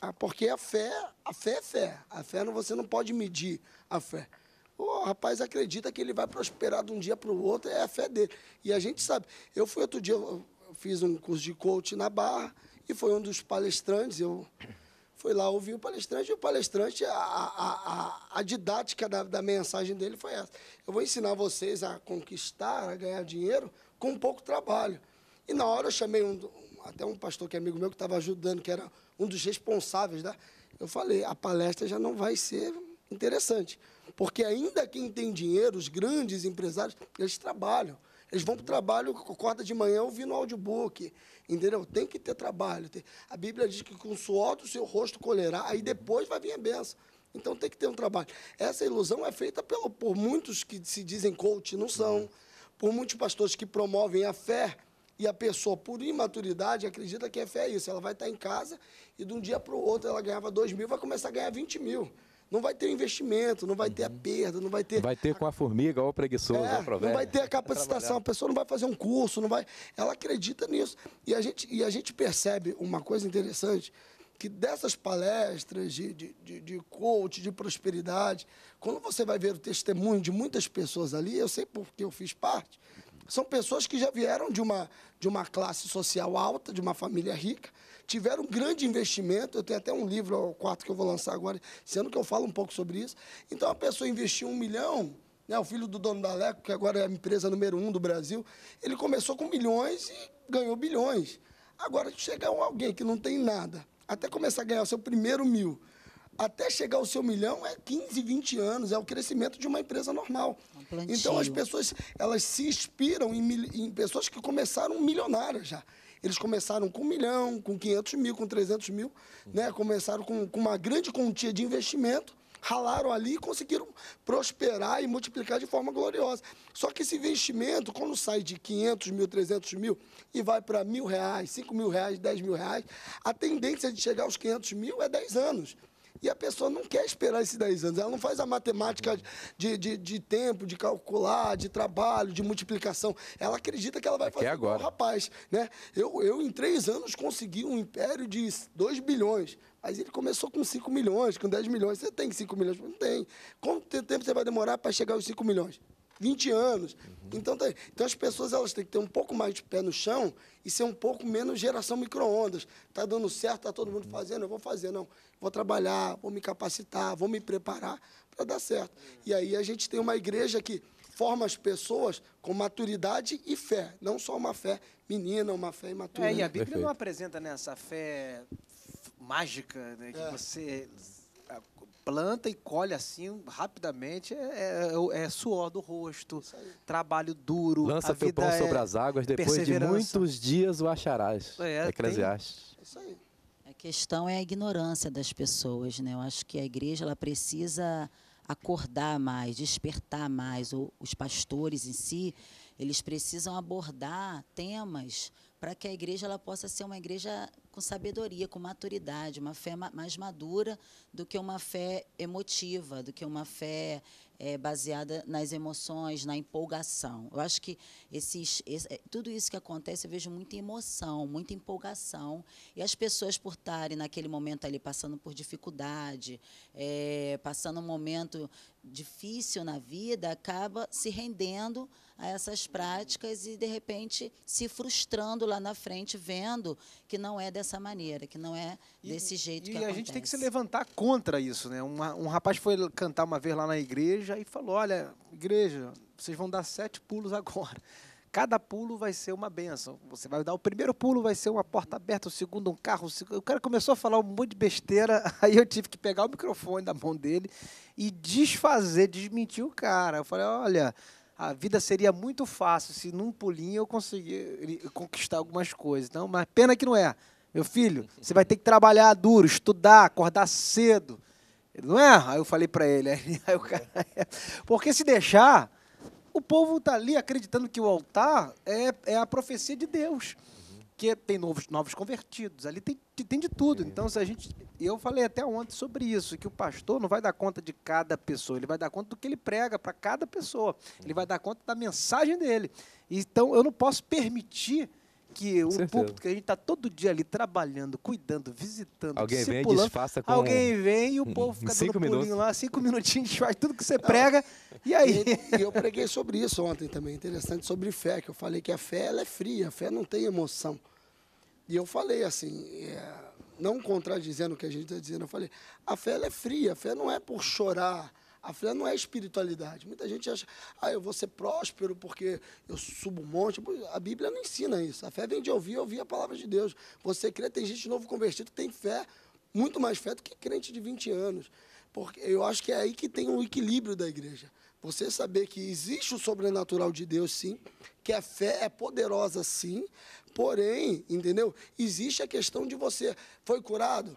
Ah, porque a fé, a fé é fé. A fé você não pode medir a fé o rapaz acredita que ele vai prosperar de um dia para o outro, é a fé dele. E a gente sabe. Eu fui outro dia, fiz um curso de coach na Barra e foi um dos palestrantes, eu fui lá ouvi o palestrante, e o palestrante, a, a, a, a didática da, da mensagem dele foi essa. Eu vou ensinar vocês a conquistar, a ganhar dinheiro com pouco trabalho. E na hora eu chamei um, até um pastor que é amigo meu que estava ajudando, que era um dos responsáveis. Da, né? eu falei, a palestra já não vai ser interessante. Porque ainda quem tem dinheiro, os grandes empresários, eles trabalham. Eles vão para o trabalho, acordam de manhã ouvindo audiobook, entendeu? Tem que ter trabalho. A Bíblia diz que com o suor do seu rosto colherá, aí depois vai vir a benção. Então tem que ter um trabalho. Essa ilusão é feita pelo, por muitos que se dizem coach, não são. Uhum. Por muitos pastores que promovem a fé e a pessoa, por imaturidade, acredita que a fé é isso. Ela vai estar em casa e de um dia para o outro ela ganhava 2 mil, vai começar a ganhar 20 mil não vai ter investimento, não vai uhum. ter a uhum. perda, não vai ter. Vai ter com a formiga ou preguiçoso, é, Não vai ter a capacitação, a pessoa não vai fazer um curso, não vai. Ela acredita nisso. E a gente, e a gente percebe uma coisa interessante, que dessas palestras de, de, de, de coach, de prosperidade, quando você vai ver o testemunho de muitas pessoas ali, eu sei porque eu fiz parte, são pessoas que já vieram de uma, de uma classe social alta, de uma família rica, tiveram um grande investimento. Eu tenho até um livro, o quarto que eu vou lançar agora, sendo que eu falo um pouco sobre isso. Então, a pessoa investiu um milhão, né, o filho do dono da Leco, que agora é a empresa número um do Brasil, ele começou com milhões e ganhou bilhões. Agora, chega alguém que não tem nada, até começar a ganhar o seu primeiro mil, até chegar ao seu milhão é 15, 20 anos, é o crescimento de uma empresa normal. Um então as pessoas elas se inspiram em, em pessoas que começaram milionárias já. Eles começaram com um milhão, com 500 mil, com 300 mil, né? Começaram com, com uma grande quantia de investimento, ralaram ali e conseguiram prosperar e multiplicar de forma gloriosa. Só que esse investimento, quando sai de 500 mil, 300 mil e vai para mil reais, 5 mil reais, 10 mil reais, a tendência de chegar aos 500 mil é 10 anos. E a pessoa não quer esperar esses 10 anos. Ela não faz a matemática de, de, de tempo, de calcular, de trabalho, de multiplicação. Ela acredita que ela vai é fazer agora. rapaz. Né? Eu, eu, em três anos, consegui um império de 2 bilhões. Mas ele começou com 5 milhões, com 10 milhões. Você tem 5 milhões? Não tem. Quanto tempo você vai demorar para chegar aos 5 milhões? 20 anos. Uhum. Então, tá, então as pessoas elas têm que ter um pouco mais de pé no chão e ser um pouco menos geração micro-ondas. Está dando certo, está todo mundo fazendo, eu vou fazer, não. Vou trabalhar, vou me capacitar, vou me preparar para dar certo. E aí a gente tem uma igreja que forma as pessoas com maturidade e fé, não só uma fé menina, uma fé imatura. É, e a Bíblia Perfeito. não apresenta nessa né, fé mágica né, que é. você planta e colhe assim rapidamente é, é, é, é suor do rosto, trabalho duro. Lança teu pão é sobre as águas, depois de muitos dias o acharás. É, Eclesiastes. isso aí. A questão é a ignorância das pessoas, né? Eu acho que a igreja ela precisa acordar mais, despertar mais, os pastores em si, eles precisam abordar temas para que a igreja ela possa ser uma igreja com sabedoria, com maturidade, uma fé mais madura do que uma fé emotiva, do que uma fé é, baseada nas emoções, na empolgação. Eu acho que esses, esse, é, tudo isso que acontece, eu vejo muita emoção, muita empolgação. E as pessoas, por estarem naquele momento ali passando por dificuldade, é, passando um momento difícil na vida, acaba se rendendo a essas práticas e, de repente, se frustrando lá na frente, vendo que não é dessa maneira, que não é desse e, jeito e que E a gente tem que se levantar contra isso. Né? Uma, um rapaz foi cantar uma vez lá na igreja, e falou: olha, igreja, vocês vão dar sete pulos agora. Cada pulo vai ser uma benção. Você vai dar o primeiro pulo, vai ser uma porta aberta, o segundo, um carro. O, segundo... o cara começou a falar um monte de besteira, aí eu tive que pegar o microfone da mão dele e desfazer, desmentir o cara. Eu falei: olha, a vida seria muito fácil se num pulinho eu conseguir conquistar algumas coisas. Então, mas pena que não é. Meu filho, você vai ter que trabalhar duro, estudar, acordar cedo, ele, não é? Aí eu falei para ele, aí o cara, é. porque se deixar, o povo está ali acreditando que o altar é, é a profecia de Deus, que tem novos, novos convertidos, ali tem, tem de tudo. Sim. Então, se a gente. Eu falei até ontem sobre isso, que o pastor não vai dar conta de cada pessoa, ele vai dar conta do que ele prega para cada pessoa, ele uhum. vai dar conta da mensagem dele. Então, eu não posso permitir que o público que a gente está todo dia ali trabalhando, cuidando, visitando, alguém vem e disfarça com alguém vem e o povo fica dando minutos. pulinho lá, cinco minutinhos faz tudo que você prega e aí e eu preguei sobre isso ontem também, interessante sobre fé, que eu falei que a fé ela é fria, a fé não tem emoção. E eu falei assim, é, não contradizendo o que a gente está dizendo, eu falei, a fé ela é fria, a fé não é por chorar, a fé não é espiritualidade. Muita gente acha, ah, eu vou ser próspero porque eu subo um monte. A Bíblia não ensina isso. A fé vem de ouvir, ouvir a palavra de Deus. Você crê, tem gente novo convertido que tem fé, muito mais fé do que crente de 20 anos. Porque eu acho que é aí que tem o um equilíbrio da igreja. Você saber que existe o sobrenatural de Deus, sim, que a fé é poderosa, sim, porém, entendeu? Existe a questão de você foi curado,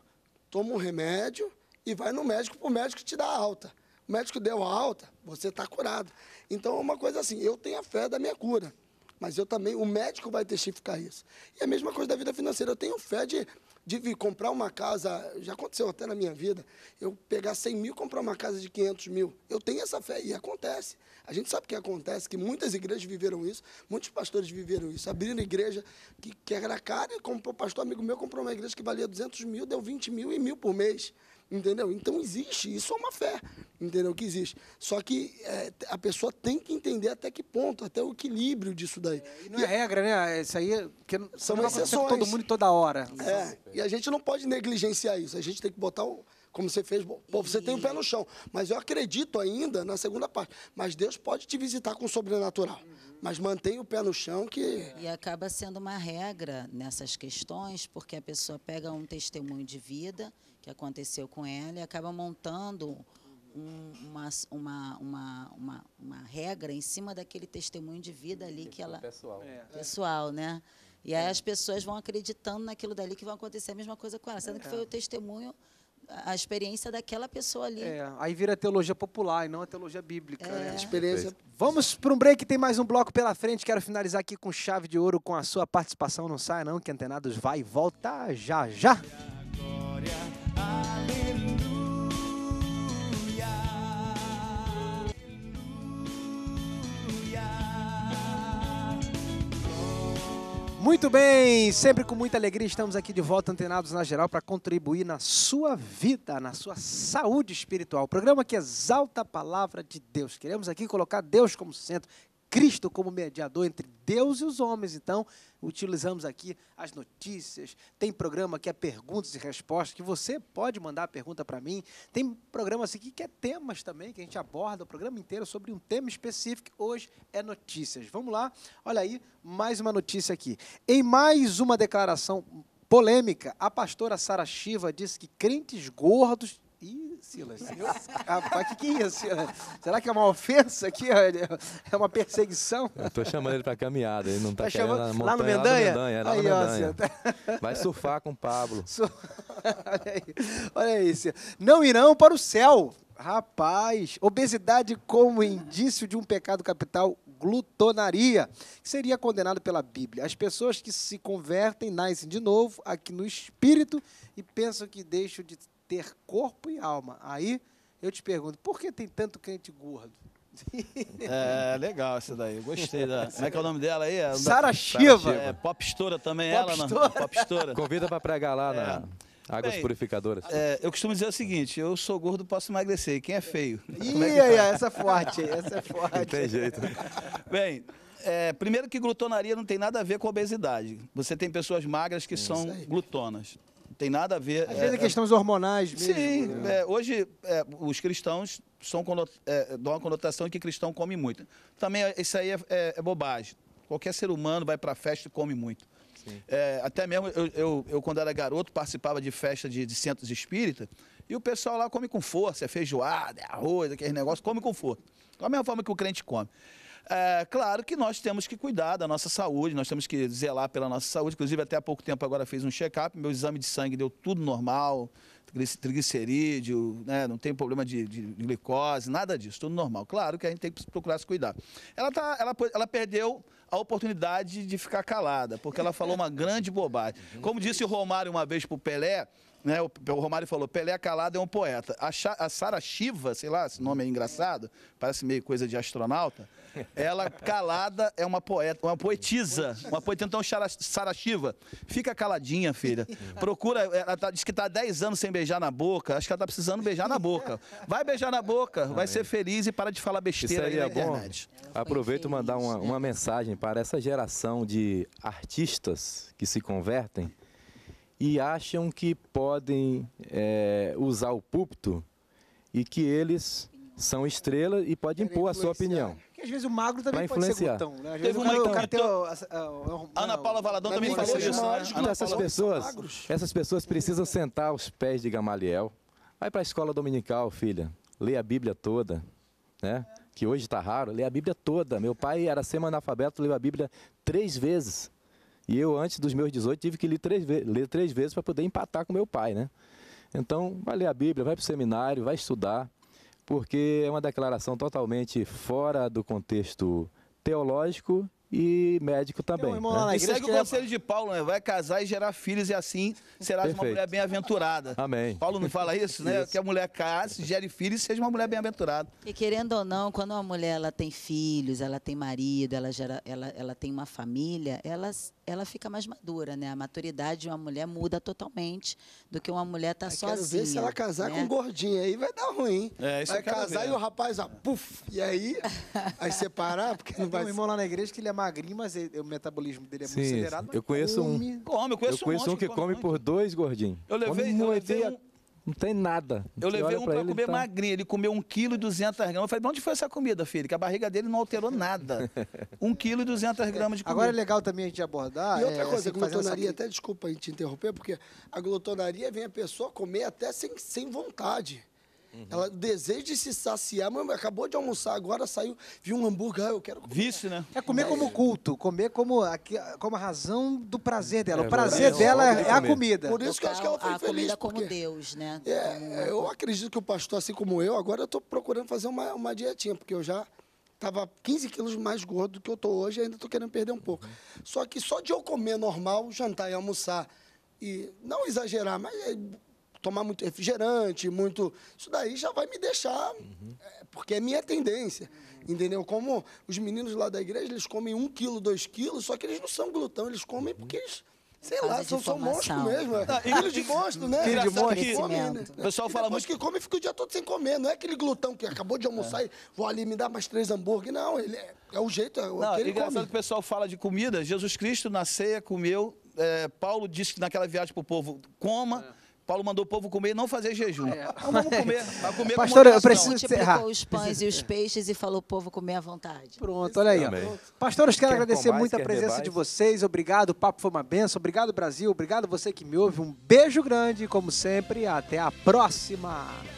toma um remédio e vai no médico para o médico te dar alta. O médico deu alta, você está curado. Então é uma coisa assim, eu tenho a fé da minha cura, mas eu também, o médico vai testificar isso. E a mesma coisa da vida financeira, eu tenho fé de, de comprar uma casa, já aconteceu até na minha vida, eu pegar 100 mil e comprar uma casa de 500 mil. Eu tenho essa fé e acontece. A gente sabe que acontece, que muitas igrejas viveram isso, muitos pastores viveram isso. Abriram igreja que, que era cara, e comprou, pastor amigo meu comprou uma igreja que valia 200 mil, deu 20 mil e mil por mês entendeu? Então existe, isso é uma fé, entendeu? Que existe. Só que é, a pessoa tem que entender até que ponto, até o equilíbrio disso daí. É, e não e é regra, né? Isso aí porque é são é não exceções. Todo mundo e toda hora. É, e a gente não pode negligenciar isso. A gente tem que botar o como você fez, pô, você tem o pé no chão. Mas eu acredito ainda na segunda parte. Mas Deus pode te visitar com o sobrenatural. Mas mantém o pé no chão que. E acaba sendo uma regra nessas questões, porque a pessoa pega um testemunho de vida que aconteceu com ela e acaba montando um, uma, uma, uma, uma, uma, regra em cima daquele testemunho de vida ali que ela. Pessoal. É. Pessoal, né? E aí é. as pessoas vão acreditando naquilo dali que vai acontecer a mesma coisa com ela, sendo que foi o é. testemunho a experiência daquela pessoa ali. É, aí vira teologia popular e não a teologia bíblica. É. Né? Experiência. Vamos para um break, tem mais um bloco pela frente. Quero finalizar aqui com chave de ouro com a sua participação. Não sai não, que Antenados vai e volta já já. Yeah. Muito bem, sempre com muita alegria estamos aqui de volta, antenados na geral, para contribuir na sua vida, na sua saúde espiritual. O programa que exalta a palavra de Deus. Queremos aqui colocar Deus como centro, Cristo como mediador entre Deus e os homens. Então, utilizamos aqui as notícias. Tem programa que é perguntas e respostas, que você pode mandar a pergunta para mim. Tem programa assim que é temas também, que a gente aborda o programa inteiro sobre um tema específico. Hoje é notícias. Vamos lá, olha aí, mais uma notícia aqui. Em mais uma declaração polêmica, a pastora Sara Shiva disse que crentes gordos Ih, Silas, eu, rapaz, o que, que é isso? Será que é uma ofensa aqui? É uma perseguição? Eu tô chamando ele para caminhada, ele não tá, tá querendo chamando... montanha, lá no Mendanha? Lá no Mendanha, lá aí, no Mendanha. Ó, Vai surfar com o Pablo. Sur... olha aí, olha aí. Não irão para o céu. Rapaz, obesidade como indício de um pecado capital, glutonaria, que seria condenado pela Bíblia. As pessoas que se convertem nascem de novo aqui no espírito e pensam que deixam de ter corpo e alma. Aí eu te pergunto, por que tem tanto crente gordo? É, legal essa daí, gostei. Da... Como é que é o nome dela aí? É, Sara Shiva. É, pop Estoura também, pop ela, não? Né? Pop Estoura. Convida para pregar lá é. na Águas Bem, Purificadoras. É, eu costumo dizer o seguinte: eu sou gordo, posso emagrecer. Quem é feio? É Ih, é essa é forte, essa é forte. Não tem jeito. Bem, é, primeiro que glutonaria não tem nada a ver com obesidade. Você tem pessoas magras que é são glutonas tem nada a ver. Às é, vezes é, é questões hormonais mesmo. Sim, né? é, hoje é, os cristãos são, é, dão uma conotação que cristão come muito. Também é, isso aí é, bobagem. Qualquer ser humano vai para festa e come muito. até mesmo eu, eu, eu, quando era garoto, participava de festa de, de centros espíritas e o pessoal lá come com força, é feijoada, é arroz, aquele negócio, come com força. Da mesma forma que o crente come. É, claro que nós temos que cuidar da nossa saúde, nós temos que zelar pela nossa saúde. Inclusive, até há pouco tempo agora fez um check-up, meu exame de sangue deu tudo normal, triglicerídeo, né, não tem problema de, de, glicose, nada disso, tudo normal. Claro que a gente tem que procurar se cuidar. Ela, tá, ela, ela perdeu a oportunidade de ficar calada, porque ela falou uma grande bobagem. Como disse o Romário uma vez para o Pelé, né? O, o Romário falou, Pelé calado é um poeta. A, a Sara Shiva, sei lá, esse nome é engraçado, parece meio coisa de astronauta. Ela calada é uma poeta, uma poetisa, uma poetisa. Então Sara Shiva, fica caladinha, filha. Procura, ela tá, diz que tá há 10 anos sem beijar na boca, acho que ela tá precisando beijar na boca. Vai beijar na boca, vai ser feliz e para de falar besteira Isso aí é bom. Internet. Aproveito e mandar uma, uma mensagem para essa geração de artistas que se convertem e acham que podem é, usar o púlpito e que eles são estrelas e podem impor a sua opinião. Porque às vezes o magro também pode ser glutão, né? Às Teve uma o cara tem... É, é Ana é Paula Valadão também falou isso, né? né? Ana essas, Paula... pessoas, essas pessoas precisam sentar aos pés de Gamaliel. Vai para a escola dominical, filha. Lê a Bíblia toda, né? Que hoje está raro. Lê a Bíblia toda. Meu pai era semanalfabeto, leu a Bíblia três vezes. E eu, antes dos meus 18, tive que ler três, ler três vezes para poder empatar com meu pai, né? Então, vai ler a Bíblia, vai para o seminário, vai estudar, porque é uma declaração totalmente fora do contexto teológico e médico também. Irmão, né? É e segue o conselho é... de Paulo, né? Vai casar e gerar filhos e assim serás Perfeito. uma mulher bem-aventurada. Amém. Paulo não fala isso, né? Isso. Que a mulher case, gere filhos e seja uma mulher bem-aventurada. E querendo ou não, quando uma mulher ela tem filhos, ela tem marido, ela, gera, ela, ela tem uma família, elas ela fica mais madura, né? A maturidade de uma mulher muda totalmente do que uma mulher tá eu sozinha. Quero ver se ela casar né? com um gordinho, aí vai dar ruim. É, isso vai casar ver. e o rapaz, ó, puf, e aí, aí separar, porque não vai... Tem um irmão lá na igreja que ele é magrinho, mas ele, o metabolismo dele é muito Sim, acelerado. Eu conheço come. um. Come, eu conheço, eu conheço um, um que, que come, come por dois gordinhos. Eu levei, eu levei um, não tem nada. Eu Você levei um para comer tá... magrinho, ele comeu 1,2 kg. Eu falei, onde foi essa comida, filho? Que a barriga dele não alterou nada. 1,2 kg de comida. Agora é legal também a gente abordar... E outra é, coisa, a glutonaria, até desculpa a gente interromper, porque a glutonaria vem a pessoa comer até sem, sem vontade. Uhum. Ela deseja se saciar. Mãe, acabou de almoçar agora, saiu, viu um hambúrguer, ah, eu quero comer. Vício, né? É comer como é. culto, comer como, como a razão do prazer dela. É, o prazer é, dela é a é comida. Por isso que eu acho que ela foi a feliz. A comida como Deus, né? É, eu acredito que o pastor, assim como eu, agora eu estou procurando fazer uma, uma dietinha, porque eu já estava 15 quilos mais gordo do que eu estou hoje e ainda estou querendo perder um pouco. Uhum. Só que só de eu comer normal, jantar e almoçar, e não exagerar, mas é tomar muito refrigerante, muito. Isso daí já vai me deixar, uhum. é, porque é minha tendência. Entendeu? Como os meninos lá da igreja, eles comem um quilo, dois quilos, só que eles não são glutão, eles comem uhum. porque eles. Sei lá, são, só monstros mesmo. É. filho de monstro, né? Filho de monstro. Come, né? O pessoal fala muito. que come fica o dia todo sem comer. Não é aquele glutão que acabou de almoçar é. e vou ali me dar mais três hambúrguer. Não, ele é, é o jeito. É o não, que ele engraçado come. que o pessoal fala de comida. Jesus Cristo na ceia comeu. É, Paulo disse que naquela viagem para o povo, coma é. Paulo mandou o povo comer e não fazer jejum. É. Então, vamos comer, vai comer Pastor, eu preciso tipo, encerrar. os pães e os peixes e falou o povo comer à vontade. Pronto, olha aí. Também. Pastor, eu quero quer agradecer mais, muito a presença de vocês. Obrigado, o papo foi uma benção. Obrigado, Brasil. Obrigado você que me ouve. Um beijo grande, como sempre. Até a próxima.